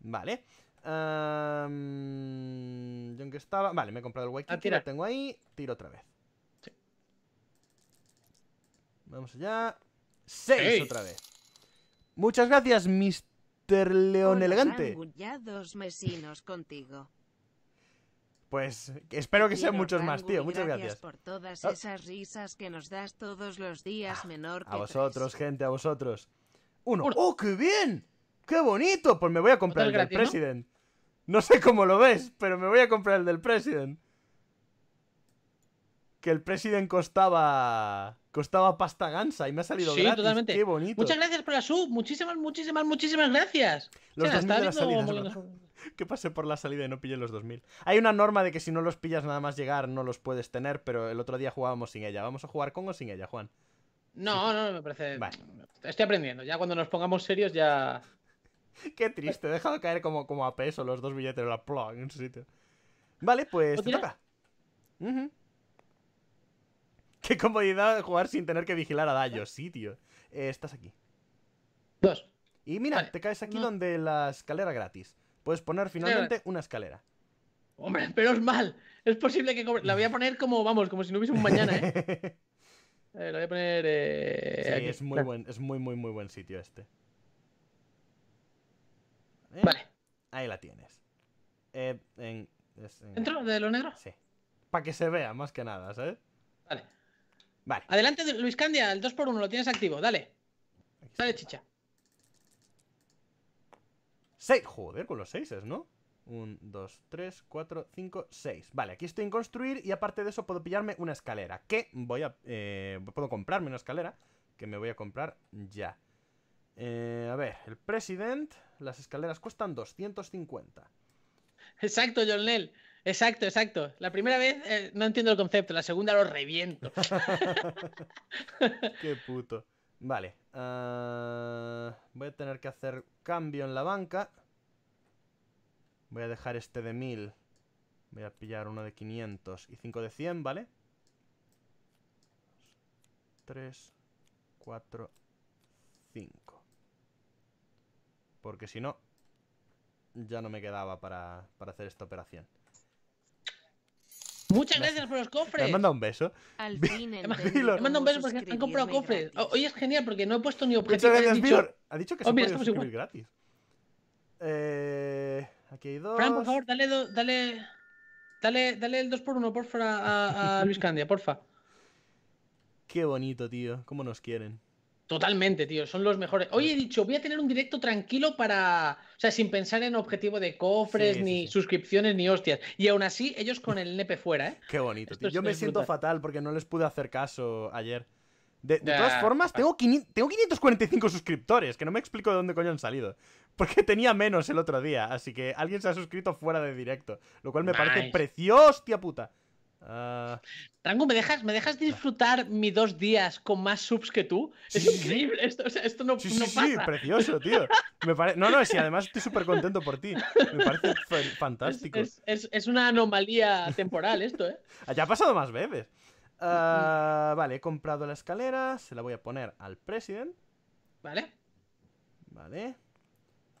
Vale. yo en que estaba. Vale, me he comprado el Waikiki, lo tengo ahí. Tiro otra vez. Sí. Vamos allá. 6 otra vez. Muchas gracias, Mr. León Elegante.
mesinos contigo.
Pues espero que sean muchos más, tío. Muchas gracias. por
todas ah. esas risas que nos das todos los días, ah, menor. a
vosotros, gente, a vosotros. Uno. ¡Oh, qué bien! ¡Qué bonito! Pues me voy a comprar el del President. ¿no? no sé cómo lo ves, pero me voy a comprar el del President que el presidente costaba costaba pasta gansa y me ha salido sí, totalmente. Qué bonito. Muchas
gracias por la sub, muchísimas, muchísimas, muchísimas gracias. Los de
Que pasé por la salida y no pillé los 2000. Hay una norma de que si no los pillas nada más llegar no los puedes tener, pero el otro día jugábamos sin ella. ¿Vamos a jugar con o sin ella, Juan? No, no, me parece... Vale. Estoy aprendiendo. Ya cuando nos pongamos serios ya... Qué triste, he dejado caer como, como a peso los dos billetes, la en un sitio. Vale, pues te toca. Qué comodidad jugar sin tener que vigilar a Dayo. ¿Eh? Sitio, eh, estás aquí. Dos. Y mira, te caes aquí donde la escalera gratis. Puedes poner
finalmente una escalera. Hombre, pero es mal. Es posible que... La voy a poner como, vamos, como si no hubiese un mañana, ¿eh?
eh la voy a poner...
sí, es muy buen,
es muy, muy, muy buen sitio este. vale. Ahí la tienes. ¿Dentro de lo
negro? Sí. Para que se vea, más que nada, ¿sabes? Vale. Vale. Adelante, Luis Candia, el 2x1 lo tienes activo, dale. Dale, chicha.
6, joder, con los 6 es, ¿no? 1, 2, 3, 4, 5, 6 Vale, aquí estoy en construir y aparte de eso puedo pillarme una escalera Que voy a... Eh, puedo comprarme una escalera Que me voy a comprar ya eh, A ver, el President
Las escaleras cuestan 250 Exacto, Jornel Exacto, exacto. La primera vez eh, no entiendo el concepto, la segunda lo reviento.
Qué puto. Vale. Ah, voy a tener que hacer cambio en la banca. Voy a dejar este de 1000. Voy a pillar uno de 500 y 5 de 100, ¿vale? 3, 4, 5. Porque si no, ya no me quedaba para hacer esta operación.
Muchas gracias por los cofres. Me manda un beso. Al fin, Me manda un beso porque han
comprado cofres. Hoy es genial porque no he puesto ni objetos. Muchas gracias, dicho... Ha dicho que oh,
gratis. Eh, aquí hay dos. Fran, por favor,
dale, dale, dale, dale el 2x1, porfa, a, a Luis
Candia, porfa. Qué bonito, tío.
Cómo nos quieren. Totalmente, tío, son los mejores. Hoy he dicho, voy a tener un directo tranquilo para, o sea, sin pensar en objetivo de cofres, ni suscripciones, ni hostias. Y aún así, ellos con el nepe fuera, ¿eh? Qué bonito, tío. Yo me siento fatal
porque no les pude hacer caso ayer. De, todas formas, tengo, tengo 545 suscriptores, que no me explico de dónde coño han salido. Porque tenía menos el otro día, así que alguien se ha suscrito fuera de directo, lo cual me parece precioso,
tía puta. Rango, ah. ¿me dejas, ¿me dejas disfrutar mis dos días con más subs que tú? es increíble,
esto, esto no, sí, Sí, precioso, tío. No, No, no, que además estoy súper contento por ti. Me parece fantástico.
Es, una anomalía
temporal esto, ¿eh? Ya ha pasado más veces. Ah, vale, he comprado la escalera, se la voy a poner al president. Vale. Vale.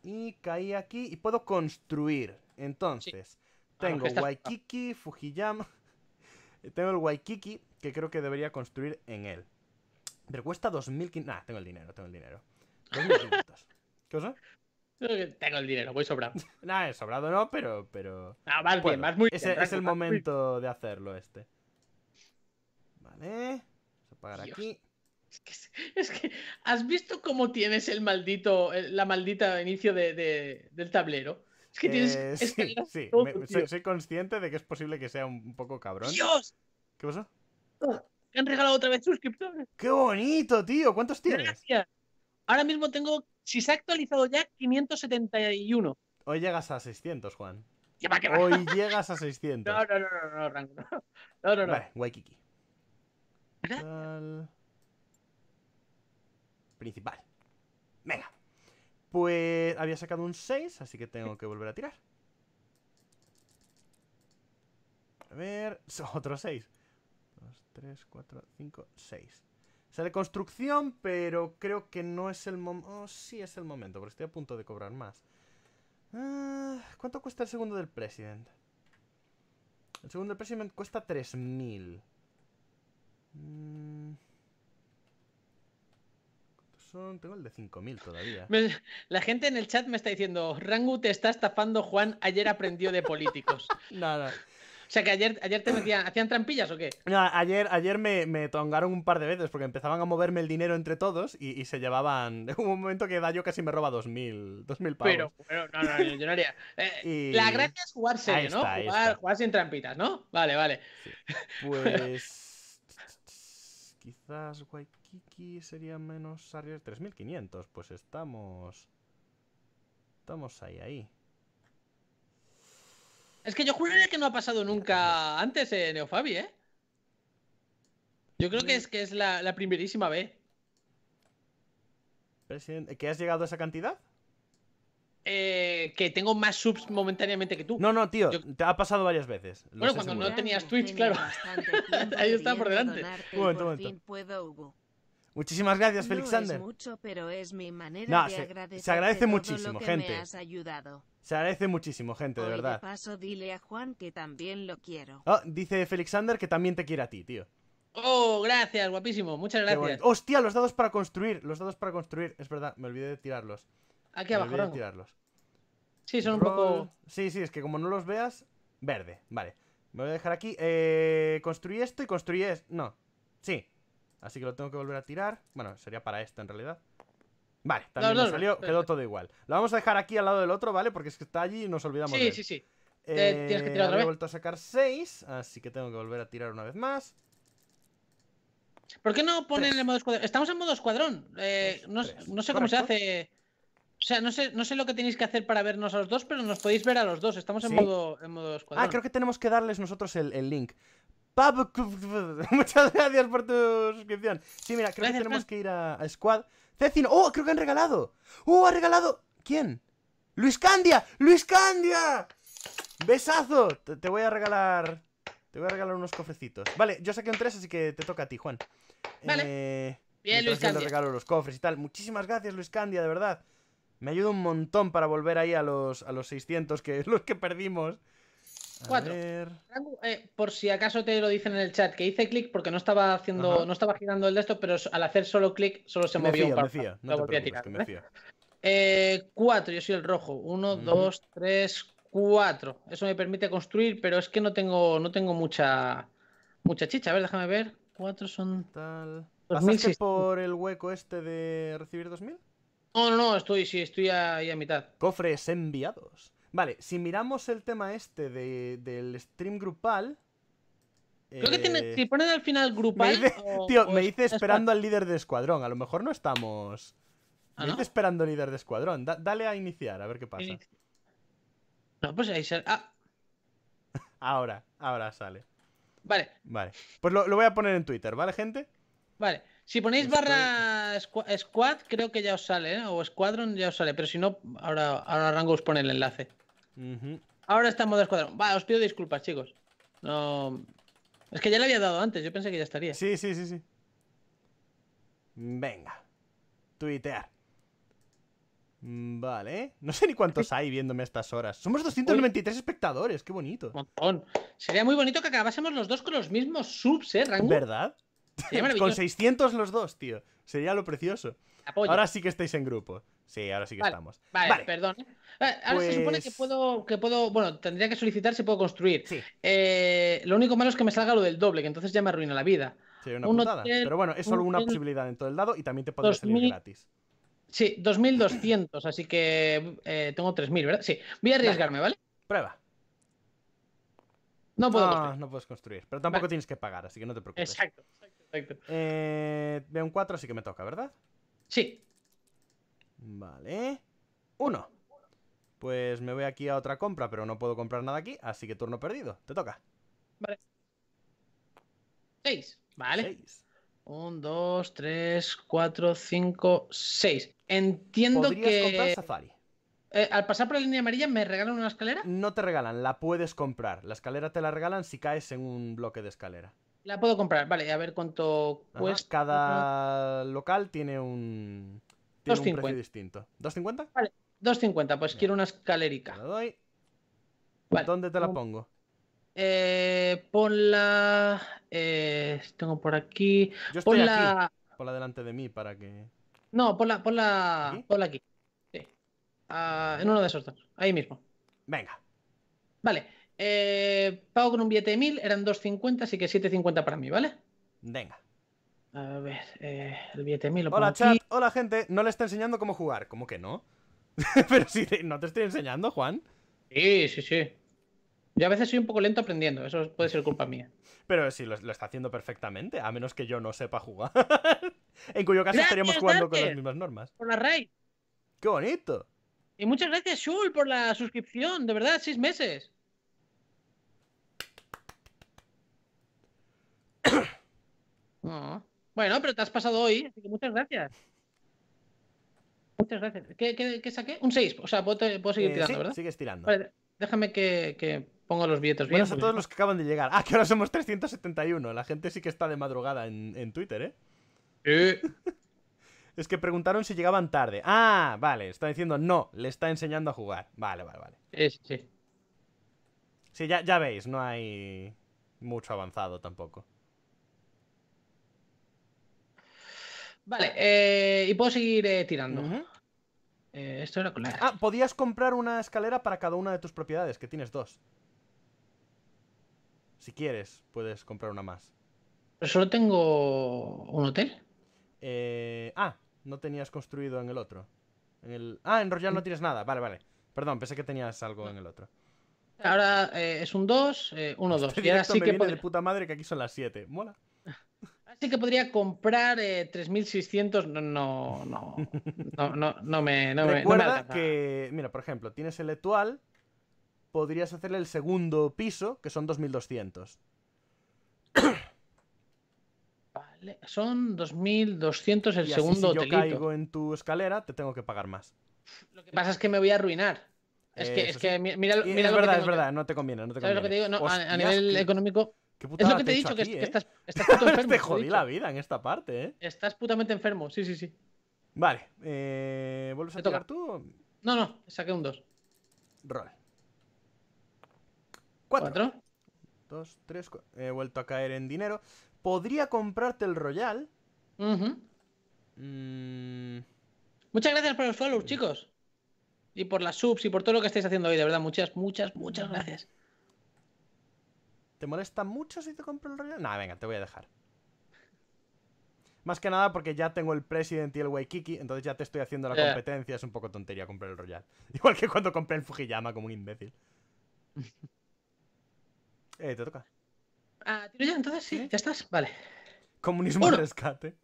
Y caí aquí y puedo construir. Entonces, ah, tengo Waikiki, Fujiyama... Tengo el Waikiki, que creo que debería construir en él. Pero cuesta 2.500... Nah, tengo el dinero, tengo el dinero. 2.500. ¿Qué cosa? Tengo el dinero, voy sobrado. Nah, sobrado no, pero... pero... Ah, muy bien, Es el momento de hacerlo este.
Vale. Vamos
a pagar aquí.
Es que, ¿has visto cómo tienes el maldito, la maldita inicio de, del tablero? Es que tienes. Eh, sí, sí. soy,
consciente de que es posible que sea un, poco cabrón. ¡Dios! ¿Qué pasó?
¡Oh! me han regalado otra vez suscriptores.
¡Qué bonito, tío! ¿Cuántos tienes? Gracias. Ahora mismo tengo, si se ha actualizado ya, 571. Hoy llegas a 600, Juan. ¿Qué va, qué va? Hoy llegas a 600. No, no, no,
no, no, Rango. No,
no, no. no. Vale, Waikiki. Tal... Principal. Venga. Pues había sacado un 6, así que tengo que volver a tirar. A ver, otro 6. 2, 3, 4, 5, 6. Sale construcción, pero creo que no es el momento... Oh, sí es el momento, porque estoy a punto de cobrar más. Ah, ¿Cuánto cuesta el segundo del President? El segundo del President cuesta 3.000.
Mmm...
Tengo el de 5000 todavía.
La gente en el chat me está diciendo: Rangu te está estafando, Juan. Ayer aprendió de políticos. Nada. O sea que ayer, ayer te metían, ¿hacían trampillas o qué?
ayer, ayer me, tongaron un par de veces porque empezaban a moverme el dinero entre todos y, se llevaban. Hubo un momento que yo casi me roba 2.000, 2.000 pavos. Pero,
pero no, no, yo no haría. Eh, la gracia es jugar serio, ¿no? jugar, sin trampitas, ¿no? Vale, vale. Pues. Quizás,
sería menos Sarrier 3500. Pues estamos...
Estamos ahí, ahí. Es que yo juraría que no ha pasado nunca antes en eh, Neofabi, ¿eh? Yo creo que es, que es la, primerísima vez. Presidente, ¿Que has llegado a esa cantidad? Eh, que tengo más subs momentáneamente que tú. No, no, tío, te ha pasado varias veces. Bueno, cuando no tenías
Twitch, claro. Ahí está por delante. Un momento,
Muchísimas gracias, Felixander.
pero se, se, agradece muchísimo, gente.
Se agradece muchísimo, gente, de verdad.
dile a que también lo quiero.
Oh, dice Felixander que también te quiere a ti, tío.
Oh, gracias, guapísimo. Muchas gracias.
Hostia, los dados para construir. Los dados para construir. Es verdad, me olvidé de tirarlos. Aquí abajo, olvidé tirarlos. Sí, son un poco. Sí, sí, es que como no los veas. Verde, vale. Me voy a dejar aquí. Eh, construí esto y construí esto. No. Sí, Así que lo tengo que volver a tirar. Bueno, sería para esto en realidad. Vale, también salió, quedó todo igual. Lo vamos a dejar aquí al lado del otro, ¿vale? Porque es que está allí y nos olvidamos. de él. sí, sí. sí.
Eh, tienes que tirar otra vez. He vuelto
a sacar 6,
así que tengo que volver a tirar una vez más. ¿Por qué no ponen el modo escuadrón? Estamos en modo escuadrón. Eh, no, sé cómo se hace. O sea, no sé, no sé lo que tenéis que hacer para vernos a los dos, pero nos podéis ver a los dos. Estamos en, modo, ah, escuadrón. Ah, creo
que tenemos que darles nosotros el link. Muchas gracias por tu suscripción. Sí, mira, creo que tenemos que ir a, Squad. ¡Cecino! oh, creo que han regalado. Oh, ha regalado. ¿Quién? ¡Luis Candia! ¡Luis Candia! ¡Besazo! Te, voy a regalar. Te voy a regalar unos cofrecitos. Vale, yo saqué un 3, así que te toca a ti, Juan. Vale. Eh, Bien, Luis Candia. regalo los cofres y tal. Muchísimas gracias, Luis Candia, de verdad. Me ayuda un montón para volver ahí a los, a los 600 que los que perdimos.
Cuatro. Eh, por si acaso te lo dicen en el chat, que hice clic porque no estaba haciendo, no estaba girando el de esto, pero al hacer solo clic solo se movió un par. No eh, cuatro, yo soy el rojo. Uno, 2, dos, tres, cuatro. Eso me permite construir, pero es que no tengo, no tengo mucha, mucha chicha. A ver, déjame ver. Cuatro son. Tal. ¿Pasaste por el hueco este de recibir 2000? No, no, no, estoy, sí, estoy ahí a mitad.
Cofres enviados. Vale, si miramos el tema este del stream grupal. Creo que tiene, eh, si
ponen al final grupal. tío, me dice esperando
al líder de escuadrón. A lo mejor no estamos. Ah, me dice esperando líder de escuadrón. dale a iniciar, a ver qué pasa. No, pues ahí sale. Ah. ahora, ahora sale. Vale. Vale. Pues lo, voy a poner en Twitter, ¿vale, gente?
Vale. Si ponéis barra squad, creo que ya os sale, ¿eh? o escuadrón ya os sale, pero si no, ahora, ahora Rango os pone el enlace. Ahora está en modo escuadrón. Va, os pido disculpas, chicos. No. Es que ya le había dado antes, yo pensé que ya estaría. Sí, sí, sí, sí.
Venga. Tuitear. Vale. No sé ni cuántos hay viéndome a estas horas. Somos 293 espectadores, qué bonito. Sería muy bonito que acabásemos los dos con los mismos subs, ¿eh, Rango? ¿Verdad? con 600 los dos, tío. Sería lo precioso. Ahora sí que estáis en grupo. Sí, ahora sí que estamos. Vale,
perdón. Ah, ahora se supone que pues puedo, que puedo. Bueno, tendría que solicitar si puedo construir. Sí. Eh, lo único malo es que me salga lo del doble, que entonces ya me arruina la vida. Sería una Pero bueno, es solo una posibilidad en todo el dado y también te podría salir gratis. Sí, 2200, así que eh, tengo 3000, ¿verdad? Sí, voy a arriesgarme, ¿vale? Prueba. No puedo. Ah, no,
no puedes construir, pero tampoco tienes que pagar, así que no te preocupes. Exacto, exacto, exacto. Eh, un 4 así que me toca, ¿verdad? Sí. Vale. Uno. Pues me voy aquí a otra compra, pero no puedo comprar nada aquí, así que turno perdido. Te toca.
Vale. Seis. Vale. Un, dos, tres, cuatro, cinco, seis. Entiendo que. comprar Safari. Eh,
al pasar por la línea amarilla, ¿me regalan una escalera? No te regalan, la puedes comprar. La escalera te la regalan si caes en un bloque de escalera.
La puedo comprar, vale, a ver cuánto pues Cada
local tiene un, tiene 250. distinto. ¿250? Vale, 250, pues
quiero una escalerica. La doy. ¿Dónde te la pongo? Eh, ponla. Eh, tengo por aquí. Yo estoy ponla... aquí. Ponla delante
de mí para que.
No, ponla, ponla. ¿Aquí? Ponla aquí. Sí. Ah, en uno de esos dos. Ahí mismo. Venga. Vale. Eh, pago con un billete de 1000, eran 2.50, así que 7.50 para mí, ¿vale? Venga. A ver, eh,
el billete Hola, chat. Hola, gente. No le está enseñando cómo jugar. ¿Cómo que no? Pero si no te estoy enseñando, Juan. Sí, sí, sí. Yo a veces soy un poco lento aprendiendo. Eso puede ser culpa mía. Pero sí, lo, está haciendo perfectamente. A menos que yo no sepa jugar.
en cuyo caso estaríamos jugando con las mismas normas. Por la raid. ¡Qué bonito! Y muchas gracias, Shul, por la suscripción. De verdad, seis meses. no. Ah. Bueno, pero te has pasado hoy, así que muchas gracias. Muchas gracias. ¿Qué, saqué? Un 6. O sea, puedo, seguir eh, tirando, sí, ¿verdad? Sigues tirando. déjame que, ponga los billetes bien. Buenos a todos los que acaban de llegar. Ah, que ahora
somos 371. La gente sí que está de madrugada en, Twitter, ¿eh? Sí es que preguntaron si llegaban tarde. Ah, vale. Está diciendo no, le está enseñando a jugar. Vale, vale, vale. Sí, sí. Sí, ya, ya veis, no hay mucho avanzado tampoco.
Vale, ah. eh, y puedo seguir eh, tirando. Eh, esto era la. Ah, podías
comprar una escalera para cada una de tus propiedades, que tienes dos. Si quieres, puedes comprar una más.
Pero solo tengo un hotel.
ah, no tenías construido en el otro. En el... Ah, en Royal no tienes nada. Vale, vale. Perdón, pensé que tenías algo en el otro.
Ahora es un 2, 1, 2. Y ahora sí que. de
puta madre que aquí son las 7. Mola
que podría comprar 3.600, eh, no, no, no, no, no, me... No Recuerda
que, mira, por ejemplo, tienes el Etual, podrías hacerle el segundo piso, que son 2.200. Vale, son 2.200 el segundo
piso. segundo Si yo caigo
en tu escalera, te tengo que pagar más.
Lo que pasa es que me voy a arruinar. Es que, es mira, es verdad, es verdad,
no te conviene, a, nivel económico
es lo que te he dicho, que, ¿eh? estás, enfermo. te jodí la vida en esta parte, ¿eh? Estás putamente enfermo, sí, sí, sí. Vale, eh, ¿vuelves a tocar tú? No, no, saqué un 2. Roll. 4. 2,
3, He vuelto a caer en dinero. Podría comprarte el Royal.
Mm. Muchas gracias por los follows, chicos. Y por las subs y por todo lo que estáis haciendo hoy, de verdad. Muchas, muchas, muchas gracias. ¿Te molesta
mucho si te compro el royal? Nah, venga, te voy a dejar.
Más que nada porque ya
tengo el President y el Waikiki, entonces ya te estoy haciendo la competencia. Es un poco tontería comprar el Royal. Igual que cuando compré el Fujiyama como un imbécil. eh, te toca.
Ah, tiro ya, entonces, sí, ya estás, vale.
Comunismo rescate.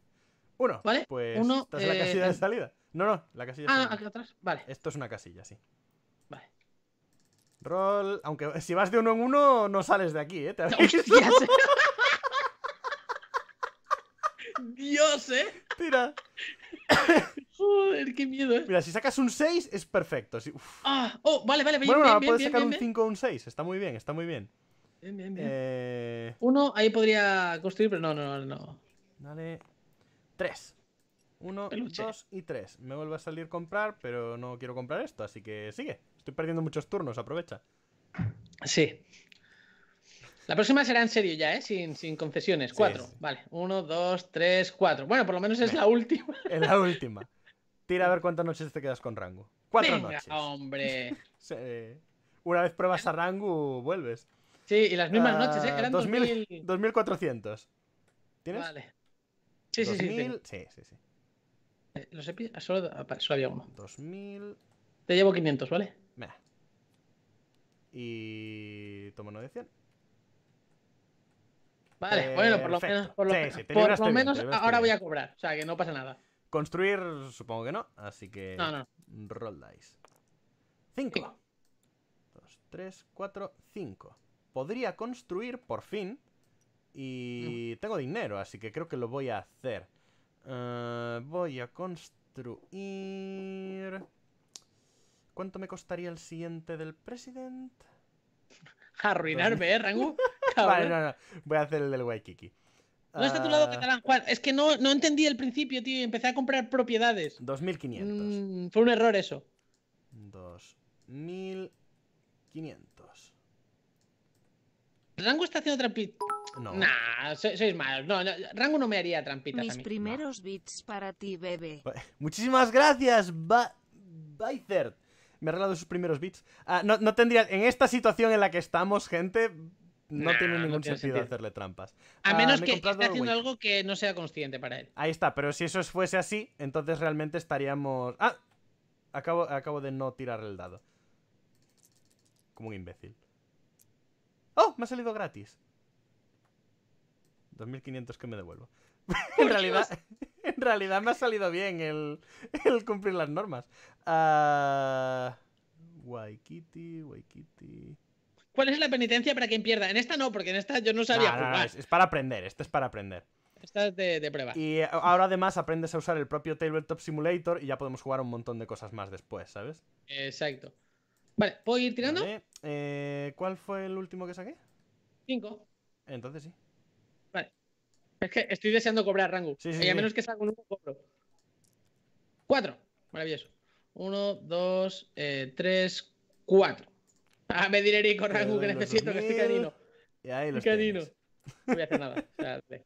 Uno. Vale. Pues ¿Estás en la casilla de eh, salida.
No, no, la casilla. de ah, salida. aquí atrás, vale. Esto es una casilla, sí. Roll. Aunque si vas de uno en uno, no sales de aquí, ¿eh? ¿Te Dios, ¿eh? Tira. Joder, qué miedo, ¿eh? Mira, si sacas un 6 es perfecto. uf.
Ah, oh, vale, vale, bien, Bueno, bien, puedes sacar un 5
o un 6. Está muy bien, está muy bien. Bien, bien, bien. Eh...
Uno, ahí podría construir, pero no, no, no. no. Dale. 3.
1, 2 y 3. Me vuelve a salir comprar, pero no quiero comprar esto, así que sigue.
Estoy perdiendo muchos turnos, aprovecha. Sí. La próxima será en serio ya, ¿eh? Sin, concesiones. cuatro. Vale. Uno, dos, tres, cuatro. Bueno, por lo menos es la última. Es la última. Tira a ver cuántas noches te quedas con Rango. Cuatro noches. hombre.
Una vez pruebas a Rango, vuelves. Sí, y las mismas noches, ¿eh? Ah, Eran 2000...
2400. ¿Tienes? Vale. Sí, sí, sí, sí, sí. Eh, los he... solo... solo había uno. 2000. Te llevo 500, ¿vale?
Y toma una de Vale, eh, bueno, por lo menos, por lo, menos ahora voy a
cobrar, o sea que no pasa nada.
Construir, supongo que no, así que. No, no. Roll dice. 5. 2, 3, 4, 5. Podría construir por fin. Y mm. tengo dinero, así que creo que lo voy a hacer. Eh, voy a construir. ¿Cuánto me costaría el siguiente del President? Arruinarme, ¿eh, Rangu? vale, no, no. Voy a hacer el del Waikiki. No está tu lado ah. catalán,
Juan. Es que no, no entendí el principio, tío. empecé a comprar propiedades.
2500.
Mm, fue un error eso. 2500. Rango está haciendo trampita.
No. Nah,
sois, malos. No, no, Rango no me haría trampitas. Mis
primeros bits para ti, bebé.
Muchísimas gracias, ba me ha regalado sus primeros bits. Ah, no, tendría, en esta situación en la que estamos, gente, no tiene ningún sentido, hacerle trampas. A ah, menos que esté haciendo
algo que no sea consciente para él.
Ahí está, pero si eso fuese así, entonces realmente estaríamos... Ah, acabo, acabo de no tirar el dado. Como un imbécil. ¡Oh! Me ha salido gratis. 2.500 que me devuelvo en realidad, en realidad me ha salido bien el, cumplir las normas. Ah, waikiti, Waikiti.
¿Cuál es la penitencia para quien pierda? En esta no, porque en esta yo no sabía. jugar
es, para aprender, Esto es para aprender.
Esta es de, prueba. Y eh, ahora además aprendes
a usar el propio Tabletop Simulator y ya podemos jugar un montón de cosas más después, ¿sabes?
Exacto.
Vale, ¿puedo ir tirando? Eh, ¿Cuál fue el último que saqué?
Cinco. Entonces sí. Es que estoy deseando cobrar rango. Sí, sí, y a menos que salga un 1, cobro. 4. Maravilloso. 1, 2, 3, 4. Ah, me diré con Rangu que necesito, que estoy canino. Y ahí los canino. No voy a hacer nada.
O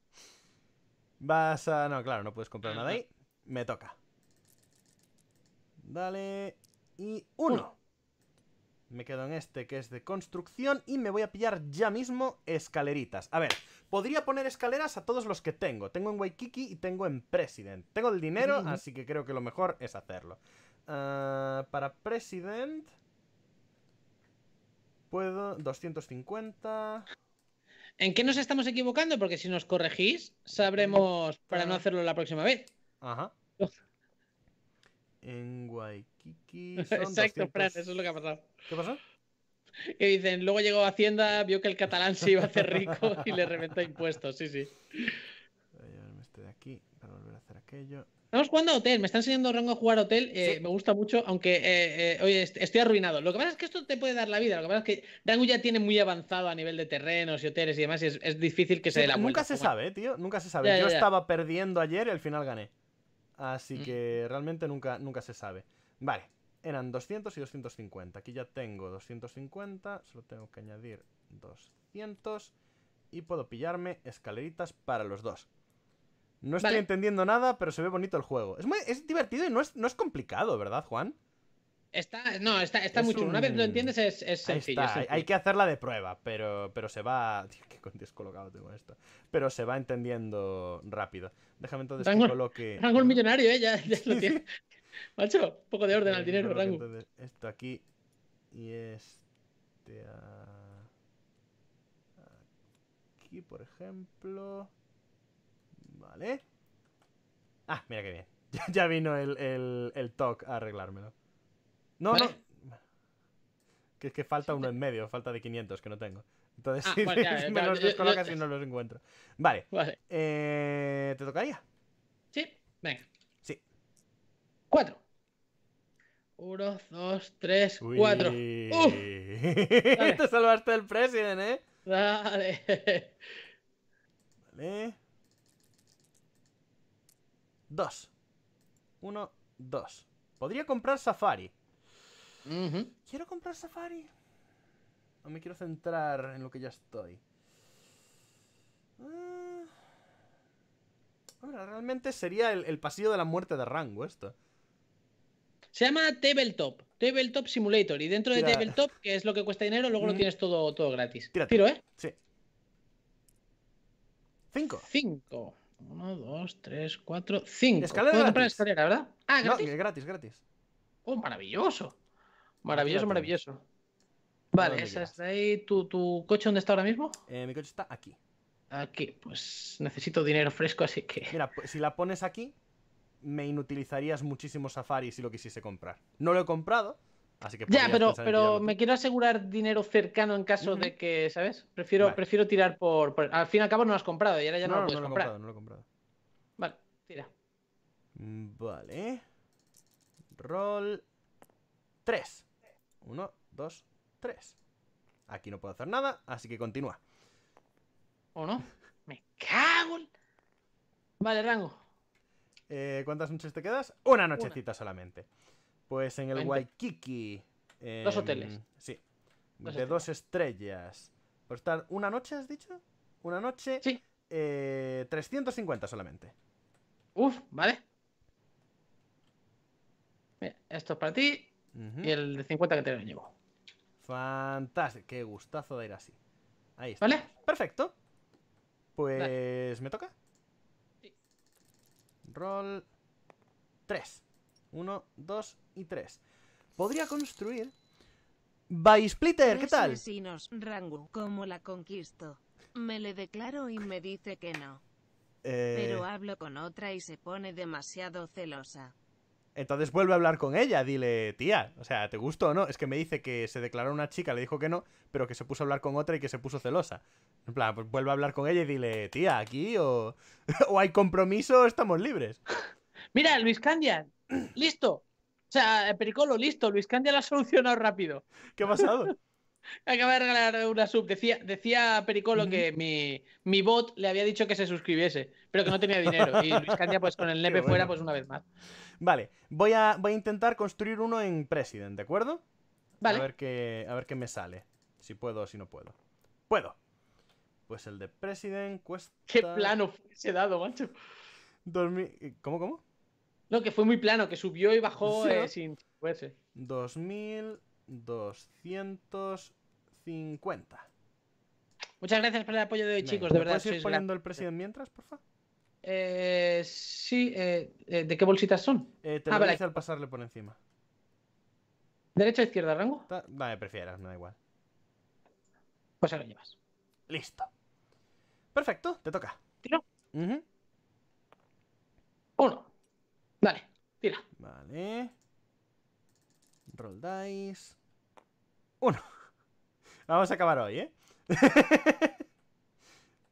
Vas a. No, claro, no puedes comprar ah, nada ahí. Me toca. Dale. Y uno. uno. Me quedo en este que es de construcción y me voy a pillar ya mismo escaleritas. A ver, podría poner escaleras a todos los que tengo. Tengo en Waikiki y tengo en President. Tengo el dinero, así que creo que lo mejor es hacerlo. Ah, para President...
Puedo... 250... ¿En qué nos estamos equivocando? Porque si nos corregís, sabremos para no hacerlo la próxima vez. Ajá
en Waikiki. Exacto, eso es lo que
ha pasado. ¿Qué pasó? Que dicen, luego llegó a Hacienda, vio que el catalán se iba a hacer rico y le reventó impuestos. Sí, sí. Voy a llevarme este de aquí para volver a hacer aquello. Estamos jugando a hotel, me está enseñando Rango a jugar hotel, eh, me gusta mucho, aunque hoy eh, eh, estoy arruinado. Lo que pasa es que esto te puede dar la vida, lo que pasa es que Rango ya tiene muy avanzado a nivel de terrenos y hoteles y demás, y es, difícil que se dé la Nunca se sabe, tío, nunca se sabe. Yo estaba
perdiendo ayer y al final gané. Así que realmente nunca, nunca se sabe. Vale, eran 200 y 250. Aquí ya tengo 250, solo tengo que añadir 200 y puedo pillarme escaleritas para los dos. No estoy entendiendo nada, pero se ve bonito el juego. Es, divertido y no es complicado, ¿verdad, Juan?
Está, no, está, está muy chulo. Una vez lo entiendes es, es sencillo, está. Hay que
hacerla de prueba, pero, pero se va... Tío, descolocado tengo esto. Pero se va entendiendo rápido. Déjame entonces rango, que coloque... Rango el millonario, ¿eh? Ya, lo tiene. Macho, un poco de orden al dinero, Rango. Entonces, esto aquí y este... Aquí, por ejemplo... Vale. Ah, mira qué bien. ya vino el, el, el a arreglármelo. No, no. Que es que falta uno en medio, falta de 500 que no tengo. Entonces, me los descolocas y no los encuentro. Vale. vale. Eh, ¿Te tocaría? Sí, venga. Sí. Cuatro.
Uno, dos, tres, cuatro. ¡Uf! Te salvaste el president, ¿eh? Vale. Dos.
Uno, dos. Podría comprar Safari. Quiero comprar Safari. No me quiero centrar en lo que ya estoy. Ah. realmente sería el, pasillo
de la muerte de Rango esto. Se llama Tabletop. Tabletop Simulator. Y dentro de Tabletop, que es lo que cuesta dinero, luego lo mm. tienes todo, todo gratis. Tiro, ¿eh? Sí. Cinco. Cinco. Uno, dos, tres, cuatro, cinco. Escalera. gratis. ¿verdad? Ah, gratis. gratis, gratis. Oh, maravilloso. Maravilloso, maravilloso. Vale, ahí. ¿Tu, coche dónde está ahora mismo? Eh, mi coche está aquí. Aquí, pues necesito dinero fresco, así que. Mira, pues, si la pones aquí,
me inutilizarías muchísimo Safari si lo quisiese comprar. No lo he comprado, así que. Ya, pero, pero
me quiero asegurar dinero cercano en caso de que, ¿sabes? Prefiero, prefiero tirar por, Al fin y al cabo no lo has comprado y ahora ya no, lo puedes no lo He comprado, no lo he comprado. Vale, tira. Mm,
vale. Roll 3. Uno, dos, tres. Aquí no puedo hacer nada, así que continúa.
¿O no? Me cago Vale, rango. Eh,
¿Cuántas noches te quedas? Una nochecita solamente. Pues en el Waikiki. dos hoteles. Sí. de dos estrellas. Por estar una noche, has dicho? Una noche. Sí. 350 eh, solamente. Uf, vale.
esto es para ti. Y el de 50 que te lo llevo. Fantástico, qué gustazo de ir así. Ahí está. ¿Vale? Perfecto.
Pues me toca. Sí. Roll 3. 1, 2 y 3. Podría construir. By Splitter, ¿qué tal?
rango, ¿cómo la conquisto? Me le declaro y me dice que no. Eh. Pero hablo con otra y se pone demasiado celosa.
Entonces vuelve a hablar con ella, dile, tía, o sea, ¿te gustó o no? Es que me dice que se declaró una chica, le dijo que no, pero que se puso a hablar con otra y que se puso celosa. En plan, pues vuelve a hablar con ella y dile, tía, aquí o, hay compromiso estamos libres.
Mira, Luis Candia, listo. O sea, Pericolo, listo, Luis Candia la ha solucionado rápido. ¿Qué ha pasado? Acaba de regalar una sub. Decía, decía Pericolo que mi, bot le había dicho que se suscribiese, pero que no tenía dinero. Y Luis Candia, pues con el nepe fuera, pues una vez más. Vale,
voy a, voy a intentar construir uno en President, ¿de acuerdo? Vale. A ver qué, a ver qué me sale. Si puedo o si no puedo. ¡Puedo! Pues el de President cuesta... ¡Qué plano se ese dado, mancho! Eh, ¿Cómo, cómo? No, que fue muy plano, que subió y bajó eh, sin
fuese. 2250. Muchas gracias por el apoyo de hoy, chicos. De verdad, ¿Puedes ir poniendo el President mientras, por favor? Eh, sí, eh, eh, ¿de qué bolsitas son? Eh, te ah, lo al
pasarle por encima.
¿Derecha, izquierda, rango?
Vale, prefieras, me da igual. Pues ahora llevas. Listo. Perfecto, te toca. ¿Tiro? Uno. Vale, tira. Vale. Roll dice. Uno. Vamos a acabar hoy, ¿eh?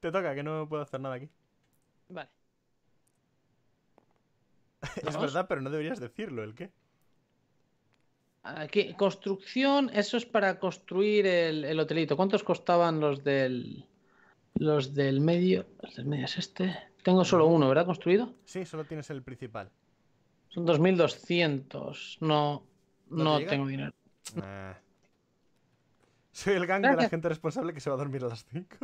te toca, que no puedo hacer nada aquí. Vale. es verdad, pero no deberías decirlo, ¿el qué?
Aquí, construcción, eso es para construir el, hotelito. ¿Cuántos costaban los del. Los del medio. Los del medio es este. Tengo solo uno, ¿verdad? Construido. Sí, solo tienes el principal. Son 2200. No. No, tengo dinero. Soy el gang de la
gente responsable que se va a dormir a las 5.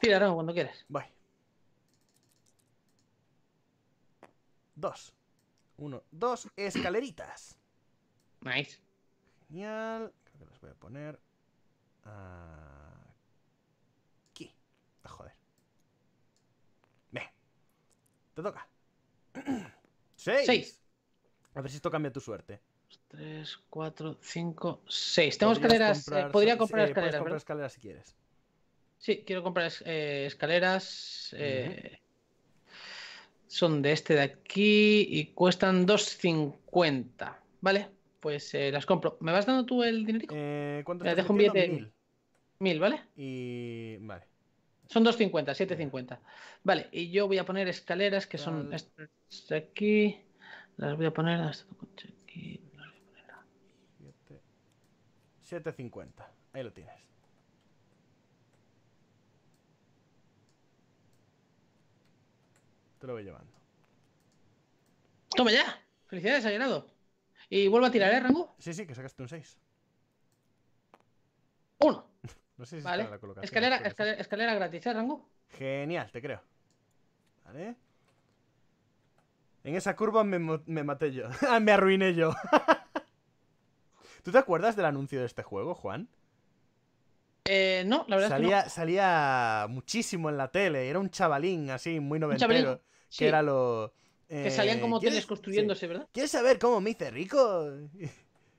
Tira, cuando quieras. Bye. Dos.
Uno, dos escaleritas. Nice. Genial. Creo que las voy a poner aquí. Ah, joder. Ve. Te toca. Seis. A ver si esto cambia tu suerte.
Tres, cuatro, cinco... Seis. Tengo escaleras. Eh, podría comprar eh, escaleras. comprar escaleras si quieres. Sí, quiero comprar eh, escaleras. Eh... Son de este de aquí y cuestan 2.50. Vale, pues eh, las compro. ¿Me vas dando tú el dinerito eh, ¿Cuánto? Te dejo un billete. Mil. mil, ¿vale? Y... Vale. Son 2.50, 7.50. Vale, y yo voy a poner escaleras que son estas de aquí. Las voy a poner hasta tu coche aquí.
7.50. Ahí lo tienes.
Te lo voy llevando. ¡Toma ya! ¡Felicidades, ha Y vuelvo a tirar, ¿eh, Rango? Sí, sí, que sacaste
un 6. ¡Uno! no sé si se la Escalera,
escalera, gratis, ¿eh, Rango?
Genial, te creo. Vale. En esa curva me, maté yo. Ah, me arruiné yo. ¿Tú te acuerdas del anuncio de este juego, Juan? Eh, no, la verdad salía, es que no. Salía muchísimo en la tele. Era un chavalín así, muy noventero que era lo... que salían como tienes eh, construyéndose, ¿verdad? ¿Quieres saber cómo me hice rico?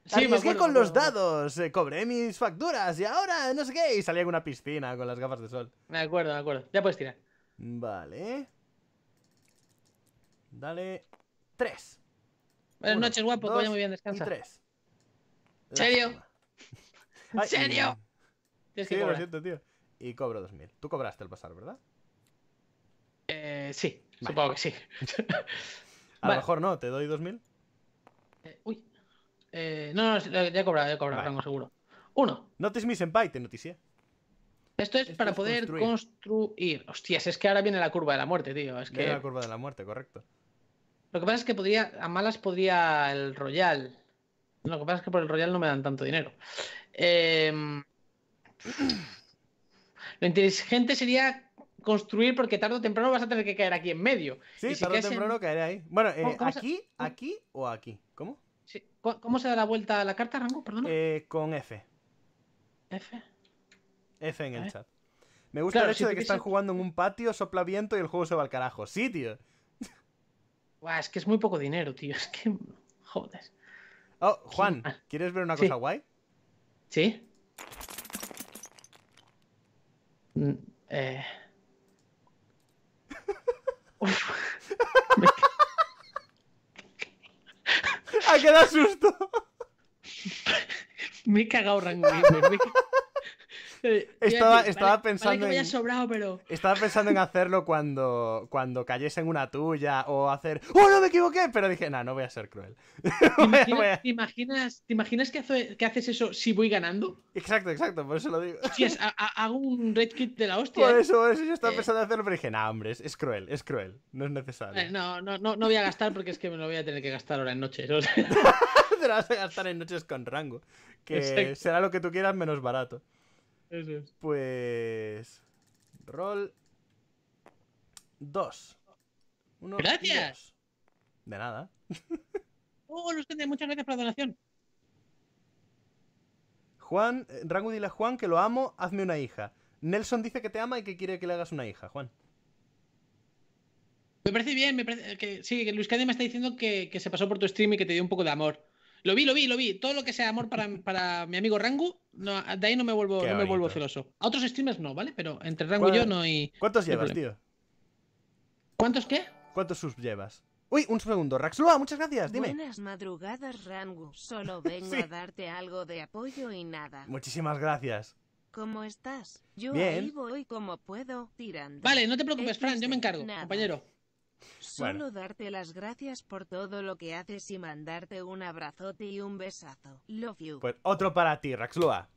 Sí, es que con los dados eh, cobré mis facturas y ahora no sé qué. Y salía en una piscina con las gafas de
sol. Me acuerdo, me acuerdo. Ya puedes tirar. Vale. Dale. Tres. Buenas noches, guapo. vaya muy bien, descansa. Y tres.
¿En serio? ¿En serio? sí, lo siento, tío. Y cobro 2.000. Tú cobraste el pasar, ¿verdad?
Eh, sí. Supongo que sí.
A lo mejor no, ¿te doy 2.000? Eh, uy. Eh, no, no, ya
he cobrado, ya he cobrado, rango seguro. Uno. Notice miss senpai, te noticia. Esto es para poder construir. Hostias, es que ahora viene la curva de la muerte, tío. Es viene que... la curva de la muerte, correcto. Lo que pasa es que podría, a malas podría el Royal. Lo que pasa es que por el Royal no me dan tanto dinero. Em, lo inteligente sería construir porque tarde o temprano vas a tener que caer aquí en medio. Sí, tarde o temprano
caeré ahí. Bueno, eh, aquí, ¿Mm? aquí o aquí. ¿Cómo?
¿Cómo se da la vuelta a la carta,
Rango? Perdona. Eh, con F. F. F en el chat.
Me gusta el hecho de que están
jugando en un patio, sopla viento y el juego se va al carajo. Sí, tío.
es que es muy poco dinero, tío. Es que. Joder. Oh, Juan, ah, ¿quieres ver una cosa guay? Sí. Mm, eh. ¿A ah, qué da susto? me he cagado, Rango Me estaba, estaba pensando.
en, estaba pensando en hacerlo cuando, cuando cayese en una tuya o hacer. ¡Oh, no me equivoqué! Pero dije, no, nah, no voy a ser cruel.
¿Te, imaginas, imaginas, que, haces eso si voy ganando? Exacto, exacto, por eso lo digo. hago un red kit de la hostia. Por ¿eh? eso,
yo estaba eh. pensando en hacerlo, pero dije, no, hombre, es, cruel, es cruel, no es necesario.
Eh, no, no, no, voy a gastar porque es que me lo voy a tener que gastar ahora en noches. Te lo vas a gastar en noches con rango.
Que será lo que tú quieras menos barato es. Pues. Roll. Dos.
gracias.
De nada.
oh, Luis muchas gracias por la donación.
Juan, eh, Rango dile a Juan que lo amo, hazme una hija. Nelson dice que te
ama y que quiere que le hagas una hija, Juan. Me parece bien, me parece que sí, que Luis Cade me está diciendo que, se pasó por tu stream y que te dio un poco de amor. Lo vi, lo vi, lo vi. Todo lo que sea amor para, para mi amigo Rangu, no, de ahí no me vuelvo, no me vuelvo celoso. A otros streamers no, ¿vale? Pero entre Rango y yo no
hay. ¿Cuántos llevas, tío? ¿Cuántos qué? ¿Cuántos subs llevas? Uy, un segundo. Raxlua, muchas gracias, dime.
Buenas madrugadas, Rango Solo vengo a darte algo de apoyo y nada.
Muchísimas gracias.
¿Cómo estás? Yo como puedo, tirando. Vale, no te preocupes,
Fran, yo me encargo, compañero.
Solo darte las gracias por todo lo que haces y mandarte un abrazote y un besazo. Love you.
Pues otro para ti, Raxlua.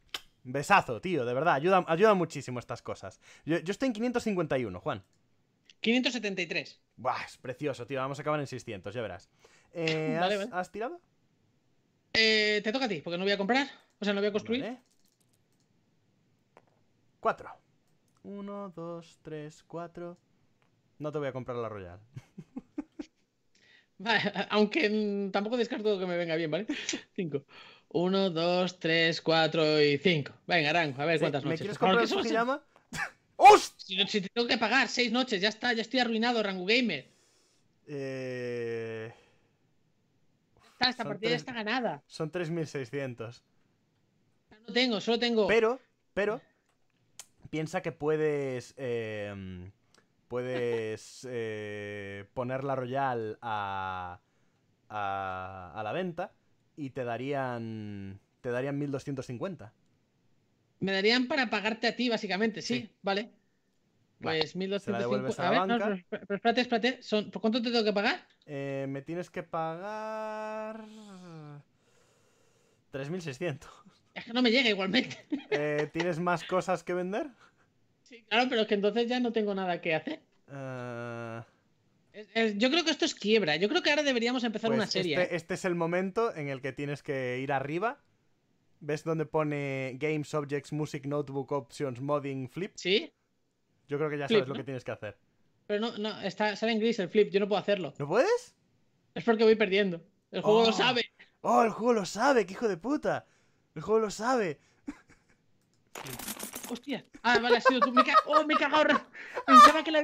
Besazo, tío, de verdad. Ayuda, ayuda muchísimo estas cosas. Yo, estoy en 551, Juan. 573. Buah, es precioso, tío. Vamos a acabar en 600, ya verás.
Eh, has, tirado? Eh, te toca a ti, porque no voy a comprar. O sea, no voy a construir. 4 Cuatro.
Uno, dos, tres, cuatro no te voy a comprar la Royal.
aunque tampoco descarto que me venga bien, ¿vale? Cinco. Uno, dos, tres, cuatro y cinco. Venga, Rango, a ver cuántas noches. ¿Me quieres comprar el llama? Si, si tengo que pagar seis noches, ya está, ya estoy arruinado, Rango Gamer.
Eh...
esta partida está ganada.
Son 3.600.
No tengo, solo tengo. Pero, pero,
piensa que puedes. Eh puedes eh, poner la Royal a, a, la venta y te darían, te darían 1250.
Me darían para pagarte a ti, básicamente, sí, vale. Pues 1250. espérate, espérate. ¿Por cuánto te tengo que pagar? Eh, me tienes que pagar. 3600. Es que no me llega igualmente.
Eh, ¿Tienes más cosas que vender?
Sí,
claro, pero es que entonces ya no tengo nada que hacer.
Ah.
yo creo que esto es quiebra. Yo creo que ahora deberíamos empezar pues una serie. Este,
este, es el momento en el que tienes que ir arriba. ¿Ves dónde pone Games, Objects, Music, Notebook, Options, Modding, Flip? Sí. Yo creo que ya sabes lo que tienes que hacer.
Pero no, no, está, sale en gris el flip, yo no puedo hacerlo. ¿No puedes? Es porque voy perdiendo. El juego lo oh. sabe. Oh, el juego lo sabe, qué hijo de puta. El juego lo sabe. Hostia. Ah, vale, ha sido tú. ¡Oh, me he cagado! Pensaba que la...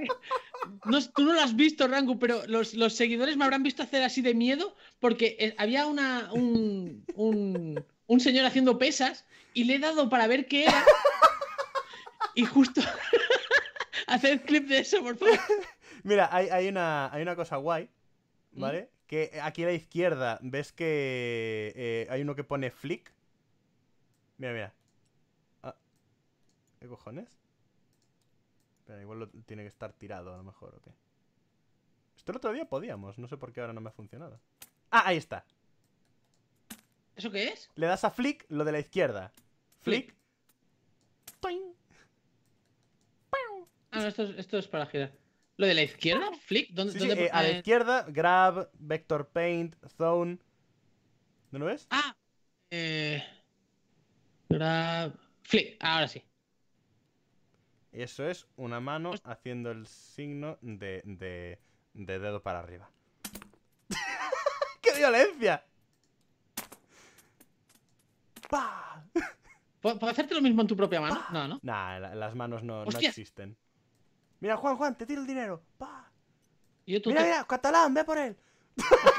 No, tú no lo has visto, Rangu, pero los, seguidores me habrán visto hacer así de miedo porque eh, había una, un, señor haciendo pesas y le he dado para ver qué era. Y justo... Hacer clip de eso, por favor.
Mira, hay, una, hay una cosa guay, mm. ¿vale? Que aquí a la izquierda ves que eh, hay uno que pone flick. Mira, mira. ¿Qué cojones? Pero igual lo, tiene que estar tirado a lo mejor, ¿o qué? Esto el otro día podíamos, no sé por qué ahora no me ha funcionado. ¡Ah, ahí está! ¿Eso qué es? Le das a flick,
lo de la izquierda. Flick. Ah, no, esto es, para girar. ¿Lo de la izquierda? ¿Flick? ¿Dónde, sí, eh, a la izquierda,
grab, vector paint, zone. ¿No lo ves? Ah, eh, grab, flick, ahora sí. Eso es una mano pues haciendo el signo de, de, de dedo para arriba. ¡Qué violencia! ¡Pah! ¿Puedo hacerte lo mismo en tu propia mano? No, ¿no? Nah, las manos no, existen. Mira, Juan, Juan, te tiro el dinero. ¡Pah! mira, mira, catalán, ve por él.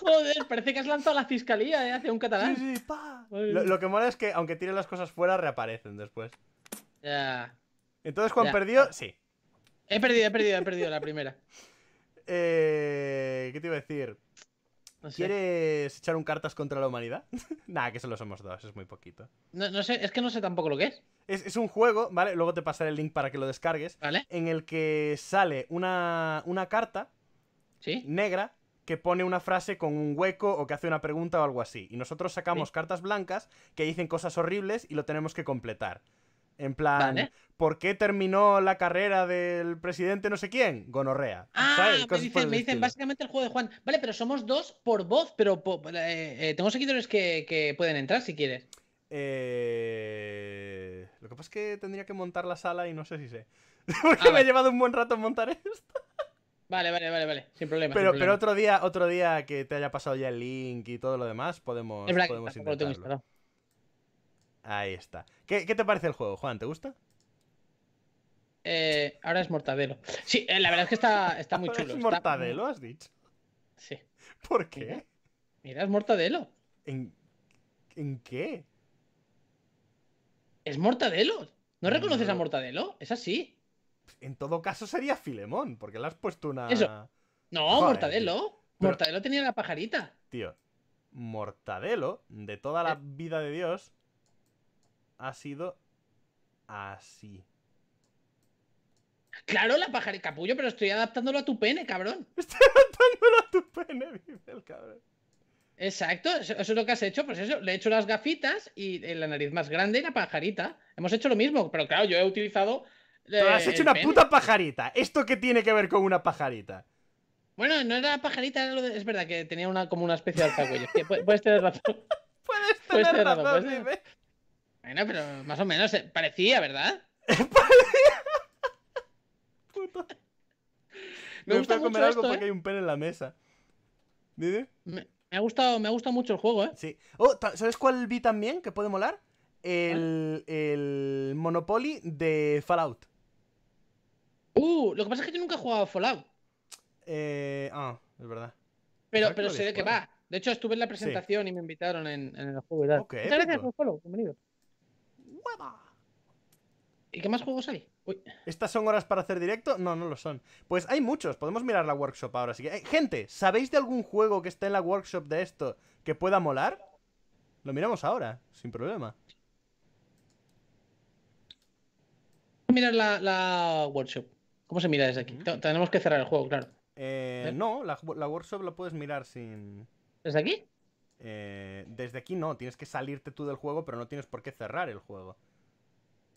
Joder, parece que has lanzado a la fiscalía ¿eh? hacia un catalán.
Lo, que mola es que aunque tires las cosas fuera, reaparecen después.
Ya. Entonces, Juan perdió, sí. He perdido, he perdido, he perdido la primera.
Eh, ¿Qué te iba a decir? ¿Quieres echar un cartas contra la humanidad? Nada, que solo somos dos, es muy poquito.
No, sé, es que no sé tampoco
lo que es. es. un juego, ¿vale? Luego te pasaré el link para que lo descargues. ¿Vale? En el que sale una, carta ¿Sí? negra que pone una frase con un hueco o que hace una pregunta o algo así. Y nosotros sacamos cartas blancas que dicen cosas horribles y lo tenemos que completar. En plan, ¿por qué terminó la carrera del presidente no sé
quién? Gonorrea. Ah, me dicen, básicamente el juego de Juan. Vale, pero somos dos por voz, pero tenemos eh, eh seguidores que, pueden entrar si quieres. Eh, lo que pasa
es que tendría que montar la sala y no sé si sé.
Ah, Porque me ha llevado un buen rato montar esto. Vale, vale, vale, vale, sin problema. Pero, pero otro
día, otro día que te haya pasado ya el link y todo lo demás, podemos, Ahí está. ¿Qué, te parece el juego, Juan? ¿Te gusta? Eh, ahora es mortadelo. Sí, eh, la verdad es que está, está muy chulo. ¿Es mortadelo, has dicho? Sí. ¿Por qué?
Mira, es mortadelo. ¿En, qué? Es mortadelo. ¿No reconoces a Mortadelo? Es así. En todo caso sería Filemón, porque le has puesto una. No, Mortadelo. Mortadelo tenía la pajarita.
Tío, Mortadelo, de toda la eh. vida de Dios, ha sido
así. Claro, la pajarita capullo, pero estoy adaptándolo a tu pene, cabrón. Estoy adaptándolo a tu pene,
dice el cabrón.
Exacto, eso, es lo que has hecho, pues eso, le he hecho las gafitas y eh, la nariz más grande y la pajarita. Hemos hecho lo mismo, pero claro, yo he utilizado te has hecho una puta pajarita. ¿Esto qué tiene que ver con una pajarita? Bueno, no era pajarita, era lo es verdad que tenía una, como una especie de alcahuello. puedes tener razón. puedes tener, razón, razón Bueno, pero más o menos eh, parecía, ¿verdad?
Puta. Me, me gusta, comer algo porque ¿eh? hay un pelo en la mesa. Me, ha gustado, me mucho el juego, ¿eh? Sí. Oh, ¿sabes cuál vi también que puede molar? El, el Monopoly de Fallout. Uh, lo que pasa es que yo nunca he
jugado Fallout. Eh, ah, es verdad. Pero, pero sé de qué va. De hecho, estuve en la presentación y me invitaron en, el juego. Y tal. gracias por bienvenido. ¿Y qué
más juegos hay? ¿Estas son horas para hacer directo? No, no lo son. Pues hay muchos, podemos mirar la workshop ahora. Eh, gente, ¿sabéis de algún juego que esté en la workshop de esto que pueda molar? Lo miramos ahora, sin problema.
Mirar la workshop. ¿Cómo se mira desde aquí? Tenemos que cerrar el juego, claro.
Eh, ¿Eh? no, la, la, workshop la puedes mirar sin. ¿Desde aquí? Eh, desde aquí no, tienes que salirte tú del juego, pero no tienes por qué cerrar el juego.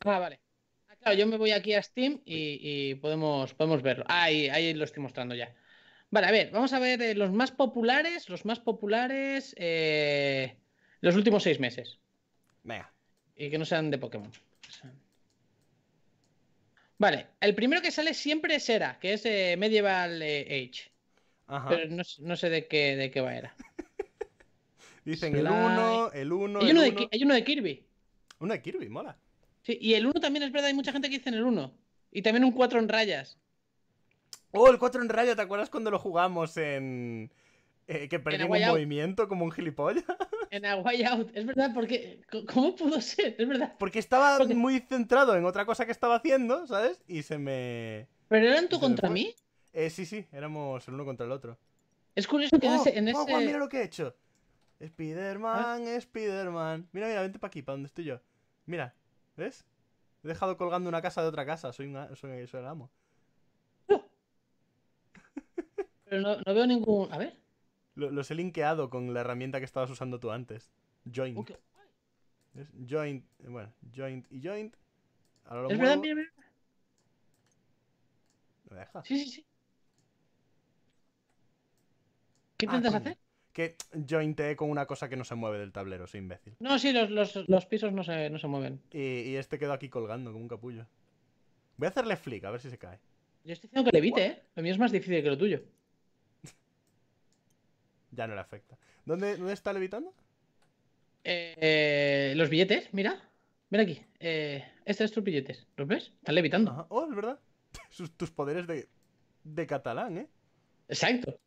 Ah, vale. Ah, claro, yo me voy aquí a Steam y, podemos, podemos verlo. Ahí, ahí lo estoy mostrando ya. Vale, a ver, vamos a ver los más populares, los más populares los últimos seis meses. Venga. Y que no sean de Pokémon. Vale, el primero que sale siempre es Era, que es Medieval eh, Age. Ajá. Pero no, no, sé de qué, de qué va Era. Dicen el 1,
el 1. Hay, el uno
hay uno de Kirby. Uno de Kirby, mola. Sí, y el 1 también es verdad, hay mucha gente que dice en el 1. Y también un 4 en rayas.
Oh, el 4 en rayas, ¿te acuerdas cuando lo jugamos en. Eh, que perdimos un movimiento como un gilipollas?
en A Way Out. Es verdad, porque. ¿Cómo pudo ser? Es verdad. Porque estaba
muy centrado en otra cosa que estaba haciendo, ¿sabes? Y se me.
¿Pero eran tú contra
mí? Eh, sí, sí, éramos el uno contra el otro. Es
curioso que en ¡Oh! ese. En oh, Juan, mira lo
que he hecho. Spider-Man, ¿Ah? Mira, mira, vente para aquí, para donde estoy yo. Mira, ¿ves? He dejado colgando una casa de otra casa. Soy, soy, el amo. ¡Oh! Pero
no, no veo ningún. A ver
los he linkeado con la herramienta que estabas usando tú antes. Joint. joint. Bueno, joint y joint. Ahora lo es verdad, mira, mira. ¿Lo deja? Sí, sí, sí. ¿Qué ah, intentas hacer? Que jointé con una cosa que no se mueve del tablero, soy imbécil.
No, sí, los, pisos no se, mueven. Y,
y, este quedó aquí colgando como un capullo. Voy a hacerle flick, a ver si se cae.
Yo estoy diciendo que le evite, ¿eh? Lo mío es más difícil que lo tuyo. Ya no le afecta. ¿Dónde, está levitando? Eh, los billetes, mira. Mira aquí. Eh, estos son tus billetes. ¿Los ves? Están levitando. Oh, es verdad. tus poderes de, de catalán, ¿eh? Exacto.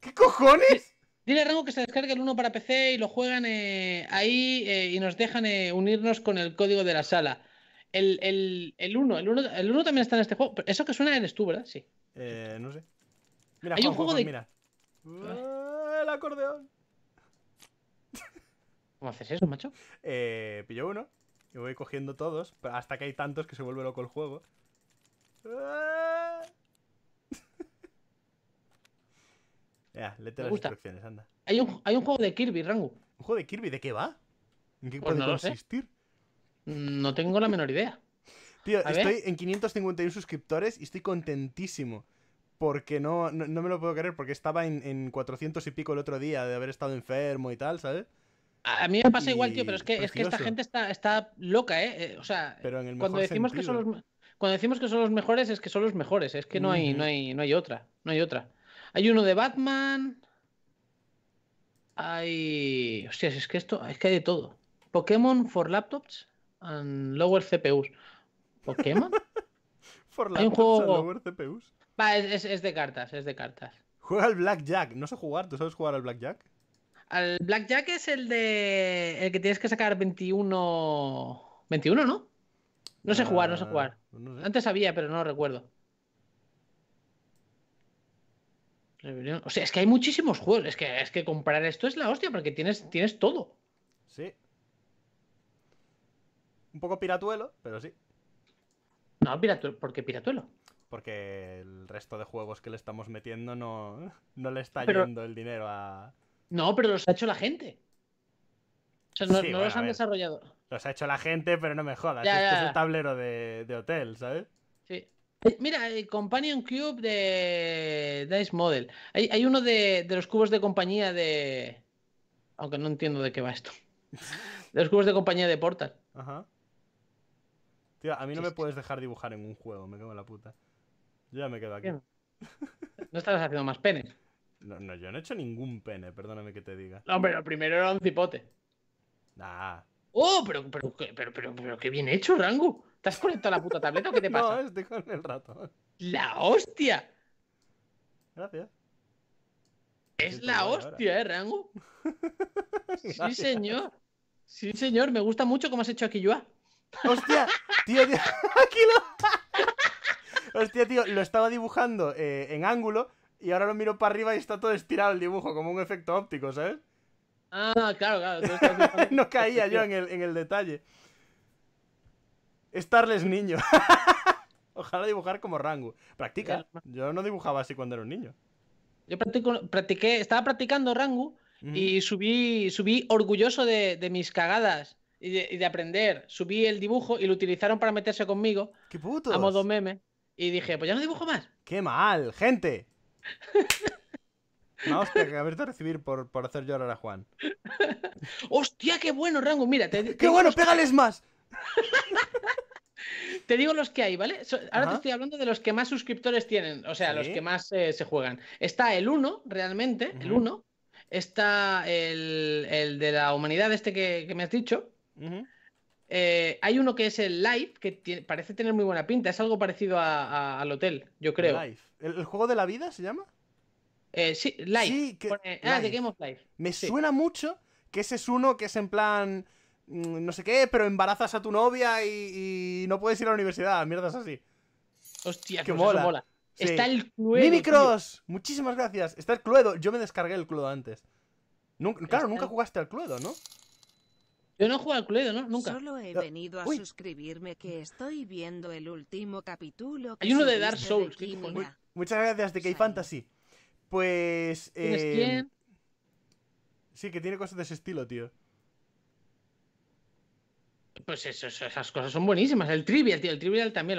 ¿Qué cojones? Dile a Rango que se descargue el 1 para PC y lo juegan eh, ahí eh, y nos dejan eh, unirnos con el código de la sala. El 1, el uno, el también está en este juego. Eso que suena eres tú, ¿verdad? Sí.
no sé. Hay un juego de. Mira. Ah. el acordeón.
¿Cómo haces eso, macho?
Eh, pillo uno y voy cogiendo todos hasta que hay tantos que se vuelve loco el juego. Ah. ya, letras las instrucciones, anda.
Hay un, hay un juego de Kirby, Rango. ¿Un juego de Kirby? ¿De qué va? ¿En qué pues puede no consistir? No tengo la menor idea. Tío, estoy en
551 suscriptores y estoy contentísimo porque no, no, me lo puedo creer, porque estaba en, en 400 y pico el otro día de haber estado enfermo y tal, ¿sabes? A mí me pasa igual, tío, pero es que, es que esta gente
está, está loca, ¿eh? eh o sea, cuando decimos que son los cuando decimos que son los mejores, es que son los mejores, es que no hay, no hay, no hay otra, no hay otra. Hay uno de Batman. Hay. Hostia, es que esto, es que hay de todo. Pokémon for laptops and lower CPUs. ¿Pokémon? un juego. es, de cartas, es de cartas. Juega al
Blackjack. No sé jugar.
¿Tú sabes jugar al Blackjack? Al Blackjack es el de. El que tienes que sacar 21. 21, ¿no? No sé jugar, no sé ah, jugar. Antes sabía, pero no recuerdo. O sea, es que hay muchísimos juegos. Es que, es que comprar esto es la hostia, porque tienes, tienes todo.
Sí. Un poco piratuelo, pero sí.
No, Piratuelo, ¿por Piratuelo?
Porque el resto de juegos que le estamos metiendo no, le está yendo el dinero a.
No, pero los ha hecho la gente. O sea, no, los han desarrollado.
Los ha hecho la gente, pero no me jodas. es un tablero de, de hotel, ¿sabes?
Sí. Eh, mira, el Companion Cube de Dice Model. Hay, uno de, de, los cubos de compañía de. Aunque no entiendo de qué va esto. De los cubos de compañía de Portal. Ajá a mí no me puedes dejar dibujar en un
juego, me cago en la puta. Yo ya me quedo aquí. ¿No
estabas haciendo más penes?
No, no, yo no he hecho ningún pene, perdóname que te diga. No, pero el
primero era un cipote. Nah. ¡Oh! Pero, pero, pero, pero, qué bien hecho, Rango. ¿Te has conectado a la puta tableta o qué te pasa? no, estoy con el ratón. ¡La hostia! Gracias. Es la hostia, ¿eh, Rango? sí, señor. Sí, señor. Me gusta mucho cómo has hecho aquí, Yua. Hostia, tío, tío. Aquí
lo... Hostia, tío, lo estaba dibujando eh, en ángulo y ahora lo miro para arriba y está todo estirado el dibujo, como un efecto óptico, ¿sabes?
Ah, claro, claro. no caía yo en
el, detalle. Estarles niño. Ojalá dibujar como Rangu Practica. Yo no dibujaba así cuando era un niño.
Yo practiqué, estaba practicando Rangu y subí, subí orgulloso de, de mis cagadas y de, aprender. Subí el dibujo y lo utilizaron para meterse conmigo. A modo meme. Y dije, pues ya no dibujo más. ¡Qué mal, gente!
No, hostia que haberte a recibir por, por, hacer llorar a Juan.
¡Hostia, qué bueno, Rango! Mira, ¡Qué bueno! ¡Pégales más! te digo los que hay, ¿vale? Ahora te estoy hablando de los que más suscriptores tienen, o sea, los que más eh, se juegan. Está el 1, realmente, el 1. Está el, el, de la humanidad, este que me has dicho. Eh, hay uno que es el Live, que parece tener muy buena pinta. Es algo parecido al hotel, yo creo. ¿El, juego de la vida se llama? Eh, sí, Live. Ah, Life. Me
suena mucho que ese es uno que es en plan. Mm, no sé qué, pero embarazas a tu novia y, no puedes ir a la universidad. Mierdas así.
Hostia, que pues mola. Está el Cluedo. Mimicross,
muchísimas gracias. Está el Cluedo. Yo me descargué el Cluedo antes. claro, nunca jugaste al Cluedo, ¿no? Yo no he jugado al Cluedo, ¿no? Nunca. Solo he venido a
suscribirme que estoy viendo el último capítulo. Hay uno de Dark Souls.
muchas gracias de Key fantasy Pues...
Eh, sí, que tiene cosas de ese estilo, tío. Pues esas cosas son buenísimas. El trivial, tío, el trivial también.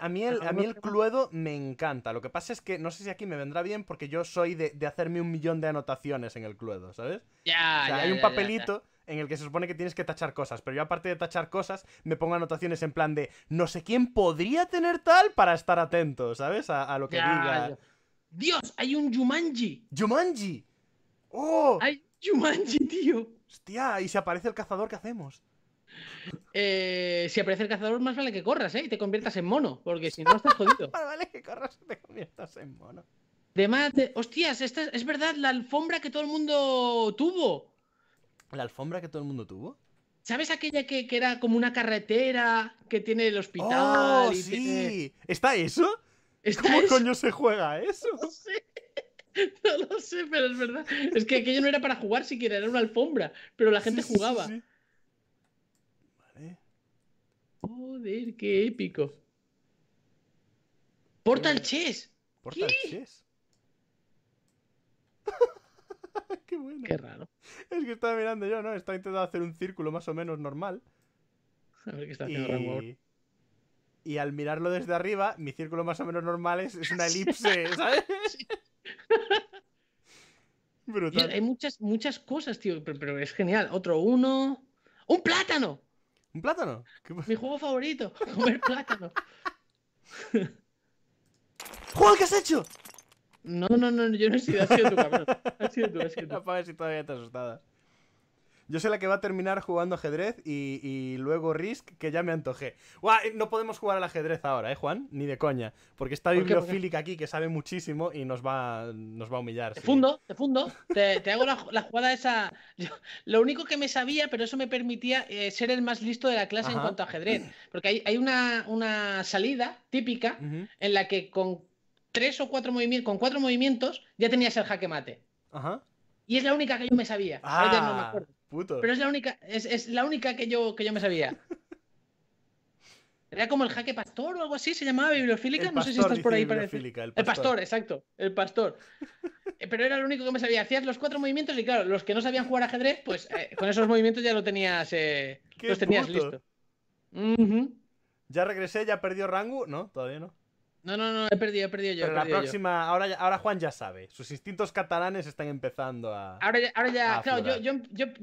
a
mí el, a mí el cluedo me encanta. Lo que pasa es que no sé si aquí me vendrá bien porque yo soy de, hacerme un millón de anotaciones en el cluedo, ¿sabes?
Ya, Hay un papelito
en el que se supone que tienes que tachar cosas, pero yo aparte de tachar cosas, me pongo anotaciones en plan de no sé quién podría tener tal para estar atento, ¿sabes? A, lo que diga. Dios, hay un Jumanji. Jumanji. ¡Oh! Hay Jumanji, tío. Hostia, y si aparece el cazador, ¿qué hacemos?
Eh, si aparece el cazador, más vale que corras, ¿eh? Y te conviertas en mono, porque si no estás jodido. más
vale que corras y te conviertas en mono.
Además, hostias, es verdad la alfombra que todo el mundo tuvo la alfombra que todo el mundo tuvo. ¿Sabes aquella que, era como una carretera que tiene el hospital? Oh, sí!
¿Está eso? ¿Cómo coño se juega eso?
No No lo sé, pero es verdad. Es que aquello no era para jugar siquiera, era una alfombra. Pero la gente jugaba. Vale. Joder, qué épico. Portal Chess. Portal Chess.
Qué raro. Es que estaba mirando yo, ¿no? Está intentando hacer un círculo más o menos normal.
A ver qué está haciendo y...
y al mirarlo desde arriba, mi círculo más o menos normal es, una elipse, ¿sabes?
Brutal. hay muchas, muchas cosas, tío, pero, es genial. Otro uno. ¡Un plátano! ¿Un plátano? Mi juego favorito, comer plátano. ¡Joder, qué has hecho! No, no, no, yo no he sido, ha sido tú, cabrón. Ha sido
tú, ha sido tú. si todavía Yo sé la que va a terminar jugando ajedrez y, luego Risk, que ya me antojé. No podemos jugar al ajedrez ahora, ¿eh, Juan? Ni de coña. Porque está aquí, que sabe muchísimo y nos va, nos va a humillar. Te fundo,
te fundo. Te, hago la, jugada esa. lo único que me sabía, pero eso me permitía eh, ser el más listo de la clase en cuanto a ajedrez. Porque hay, una, una salida típica en la que con tres o cuatro movimientos, con cuatro movimientos, ya tenías el jaque mate. Y es la única que yo me sabía. Ah, pero es la única, es, la única que yo, que yo me sabía. Era como el jaque pastor o algo así, se llamaba bibliofílica. El no pastor, sé si estás por ahí El pastor. exacto. El pastor. Eh, pero era lo único que me sabía. Hacías los cuatro movimientos y claro, los que no sabían jugar ajedrez, pues eh, con esos movimientos ya lo tenías, eh, los tenías listo.
Ya regresé, ya perdió rango. No, todavía
no. No, no, no, he perdido, he perdido yo. Pero la próxima,
Ahora, ahora Juan ya sabe. Sus instintos catalanes están empezando a.
Ahora ya, ahora ya claro, yo,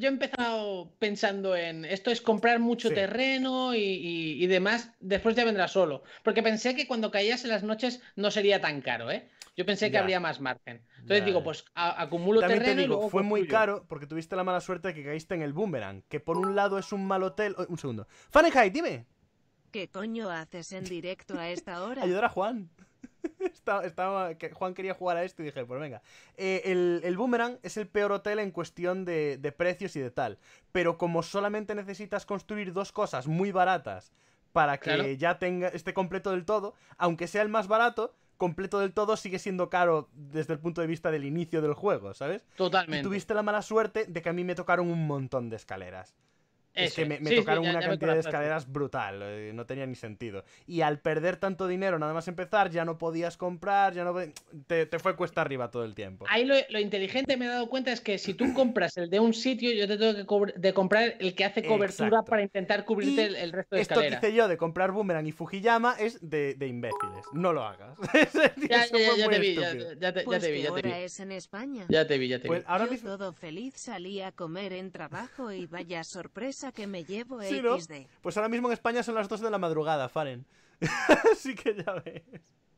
he empezado pensando en esto es comprar mucho terreno y, demás. Después ya vendrá solo. Porque pensé que cuando caías en las noches no sería tan caro, ¿eh? Yo pensé que habría más margen. Entonces digo, pues
acumulo terreno. digo, y luego fue muy caro porque tuviste la mala suerte de que caíste en el boomerang, que por un lado es un mal hotel. un segundo. Fahrenheit, dime.
¿Qué coño haces en directo a esta hora? Ayudar a
Juan. que Juan quería jugar a esto y dije, pues venga. Eh, el, Boomerang es el peor hotel en cuestión de, de, precios y de tal. Pero como solamente necesitas construir dos cosas muy baratas para que ya tenga, esté completo del todo, aunque sea el más barato, completo del todo sigue siendo caro desde el punto de vista del inicio del juego, ¿sabes? Totalmente. tuviste la mala suerte de que a mí me tocaron un montón de escaleras.
Es que me, tocaron una cantidad de escaleras
brutal, eh, no tenía ni sentido. Y al perder tanto dinero,
nada más empezar, ya no podías comprar, ya no
te, te fue cuesta arriba todo el tiempo.
Ahí lo, inteligente me he dado cuenta es que si tú compras el de un sitio, yo te tengo que de comprar el que hace cobertura para intentar
cubrirte el, resto de escaleras. Esto que
hice yo de comprar Boomerang y Fujiyama es de, imbéciles,
no lo hagas.
ya, te vi, ya, pues te vi, ya te es en España?
Ya te vi, ya te pues
vi. yo todo feliz salí a comer en trabajo y vaya sorpresa que me llevo XD.
Pues ahora mismo en España son las 2 de la madrugada, Faren.
Así que ya
ves.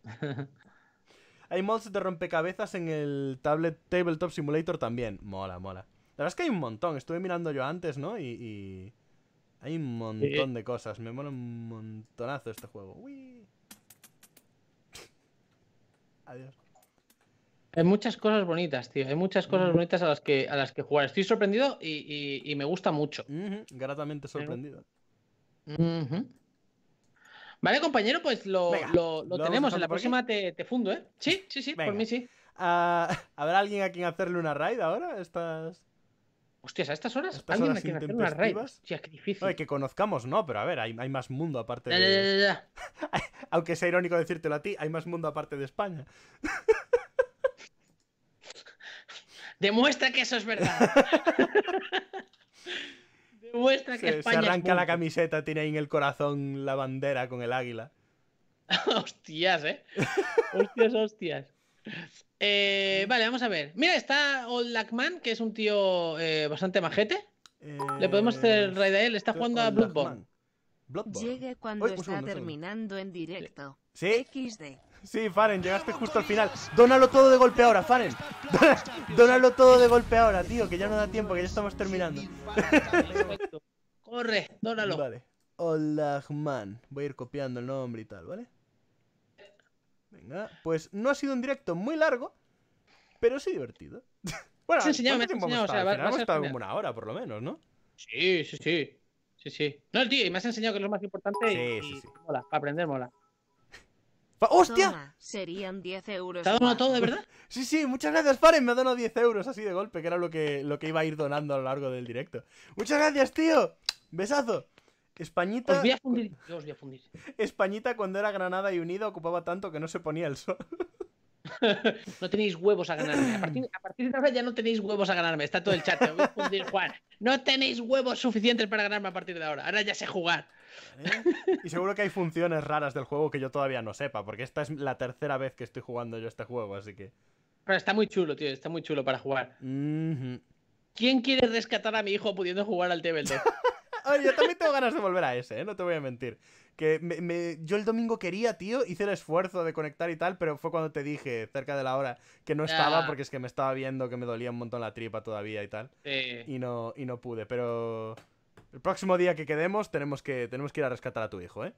hay mods de rompecabezas en el tablet Tabletop Simulator también. Mola, mola. La verdad es que hay un montón. Estuve mirando yo antes, ¿no? Y... Hay un montón de cosas. Me mola un montonazo este juego. Adiós.
Hay muchas cosas bonitas, tío. Hay muchas cosas bonitas a las que, a las que jugar. Estoy sorprendido y, me gusta mucho. Gratamente sorprendido. Vale, compañero, pues lo, tenemos. En la próxima te, fundo, ¿eh? Sí, sí, sí, por mí sí. Ah, ¿Habrá alguien a quien
hacerle una raid ahora? Estas. Hostias, a estas horas alguien a quien hacer una raid. que conozcamos, no, pero a ver, hay, más mundo aparte de. Aunque sea irónico decírtelo a ti, hay más mundo aparte de España.
Demuestra que eso es verdad. Demuestra que se, Se arranca la
camiseta, tiene ahí en el corazón la bandera con el águila.
hostias, eh. hostias, hostias. Eh, vale, vamos a ver. Mira, está Old Lackman, que es un tío eh, bastante majete.
Le eh, podemos hacer
raid a él. Está jugando a Bloodborne.
Llegue cuando pues está terminando en directo. ¿Sí? XD.
Sí, Faren, llegaste justo al final. Dónalo todo de golpe ahora, Faren. Dónalo todo de golpe ahora, tío, que ya no da tiempo, que ya estamos terminando.
Corre, dónalo. Vale.
man Voy a ir copiando el nombre y tal, ¿vale? Venga, pues no ha sido un directo muy largo, pero sí divertido.
bueno, enseñado, hemos estado como una hora, por lo menos, ¿no? Sí, sí, sí. Sí, sí. No, tío, y me has enseñado que es lo más importante sí, y, sí, sí. mola, aprender mola. ¡Hostia!
serían 10 euros. ¿Te ha todo, de verdad?
sí, sí, muchas gracias, Faren. Me ha donado 10
euros así de golpe, que era lo que, lo que iba a ir donando a lo largo del directo. Muchas gracias, tío. Besazo. Españita. Os voy a fundir. os voy a fundir. Españita, cuando era Granada y Unida,
ocupaba tanto que no se ponía el sol. no tenéis huevos a ganarme. A partir, de ahora ya no tenéis huevos a ganarme. Está todo el chat. No tenéis huevos suficientes para ganarme a partir de ahora. Ahora ya sé jugar.
¿Eh? Y seguro que hay funciones raras del juego que yo todavía no sepa,
porque esta es la tercera vez que estoy jugando yo este juego, así que. está muy chulo, tío, está muy chulo para jugar. ¿Quién quiere rescatar a mi hijo pudiendo jugar al Tabletop?
yo también tengo ganas de volver a ese, ¿eh? no te voy a mentir. Que yo el domingo quería, tío, hice el esfuerzo de conectar y tal, pero fue cuando te dije, cerca de la hora, que no estaba porque es que me estaba viendo que me dolía un montón la tripa todavía y tal. Y, no, y no pude, pero... El próximo día que quedemos tenemos que, tenemos que ir a rescatar a tu hijo, ¿eh?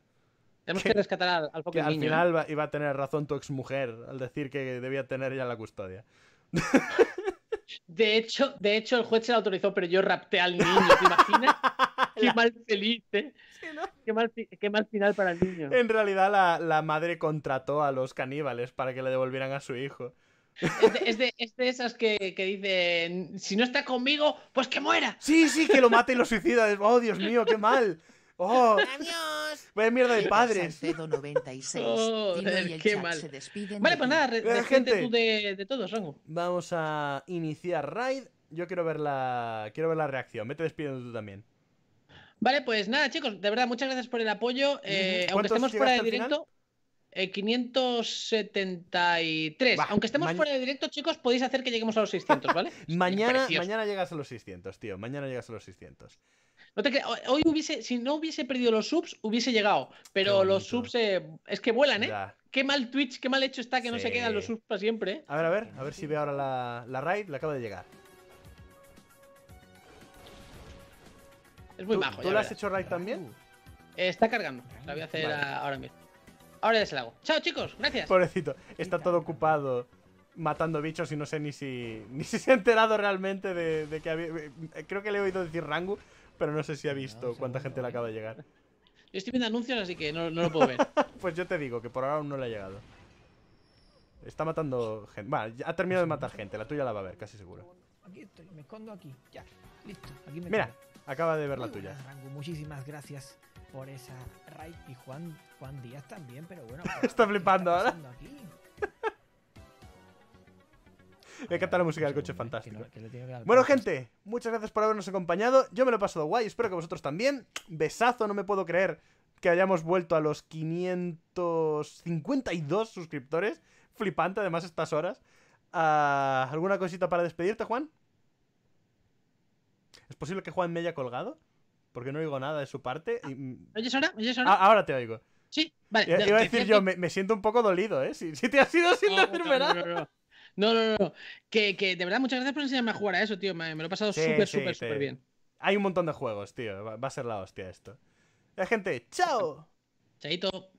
Tenemos que, rescatar al, Al final
¿eh? iba a tener razón tu exmujer al decir que debía tener ya la custodia. De hecho, de hecho, el juez se la autorizó, pero yo rapté al niño, ¿te imaginas? ¿eh? qué mal feliz,
qué, mal, final para el niño. En
realidad, la, la madre contrató a los caníbales para que le devolvieran a su hijo.
Es de, es que, dicen, si no está conmigo, pues que muera.
Sí, sí, que lo mate y lo suicida. Oh, Dios mío, qué mal. ¡Oh! ¡Adiós! ¡Vaya mierda de padres!
Oh,
qué mal.
Vale, pues nada, eh, gente.
tú
de, todos, Rango. Vamos a
iniciar raid. Yo quiero ver la, quiero ver la reacción. Vete despidiendo tú también.
Vale, pues nada, chicos, de verdad, muchas gracias por el apoyo. Eh, aunque estemos fuera de directo. 573. Eh, Aunque estemos fuera de directo, chicos, podéis hacer que lleguemos a los 600, ¿vale? mañana, mañana
llegas a los 600, tío. Mañana llegas a los 600.
No te Hoy hubiese, si no hubiese perdido los subs, hubiese llegado. Pero los subs eh, es que vuelan, ¿eh? Qué mal Twitch, qué mal hecho está que no se quedan los subs
para siempre. ¿eh? A ver, a ver, a ver si veo ahora la, la raid. La
acaba de llegar. Es muy bajo ¿Tú la has hecho raid también? Está cargando. La voy a hacer ahora mismo. Ahora ya se la hago. Chao, chicos, gracias.
Pobrecito, está todo ocupado matando bichos y no sé ni si ni si se ha enterado realmente de, que había... Eh, creo que le he oído decir Rangu, pero no sé si ha visto cuánta gente le acaba de llegar.
Yo estoy viendo anuncios, así que no, lo puedo ver.
pues yo te digo que por ahora aún no le ha llegado. Está matando gente. Bueno, ha terminado de matar gente. La tuya la va a ver, casi seguro.
Aquí estoy, me escondo aquí. Ya, listo. Mira,
acaba de ver la tuya. muchísimas gracias por esa raid. Y Juan, Juan Díaz también, pero bueno. Pues, está flipando ahora. Me encanta la música del coche, fantástico. bueno, gente, muchas gracias por habernos acompañado. Yo me lo he pasado guay, espero que vosotros también. Besazo, no me puedo creer que hayamos vuelto a los 552 suscriptores. Flipante, además, estas horas. Ah, ¿Alguna cosita para despedirte, Juan? ¿Es posible que Juan me haya colgado? porque no oigo nada de su parte. Ah,
oyes ahora? ahora? Ah, ahora te oigo. Sí, vale. Iba a decir yo, me,
siento un poco dolido, ¿eh? Si, te
has ido sin decirme no, nada. No, no, no, Que, que, de verdad, muchas gracias por enseñarme a jugar a eso, tío. Me, lo he pasado súper, súper, súper bien.
Hay un montón de juegos, tío. Va, a ser la hostia esto.
La gente, ¡chao! Chaito.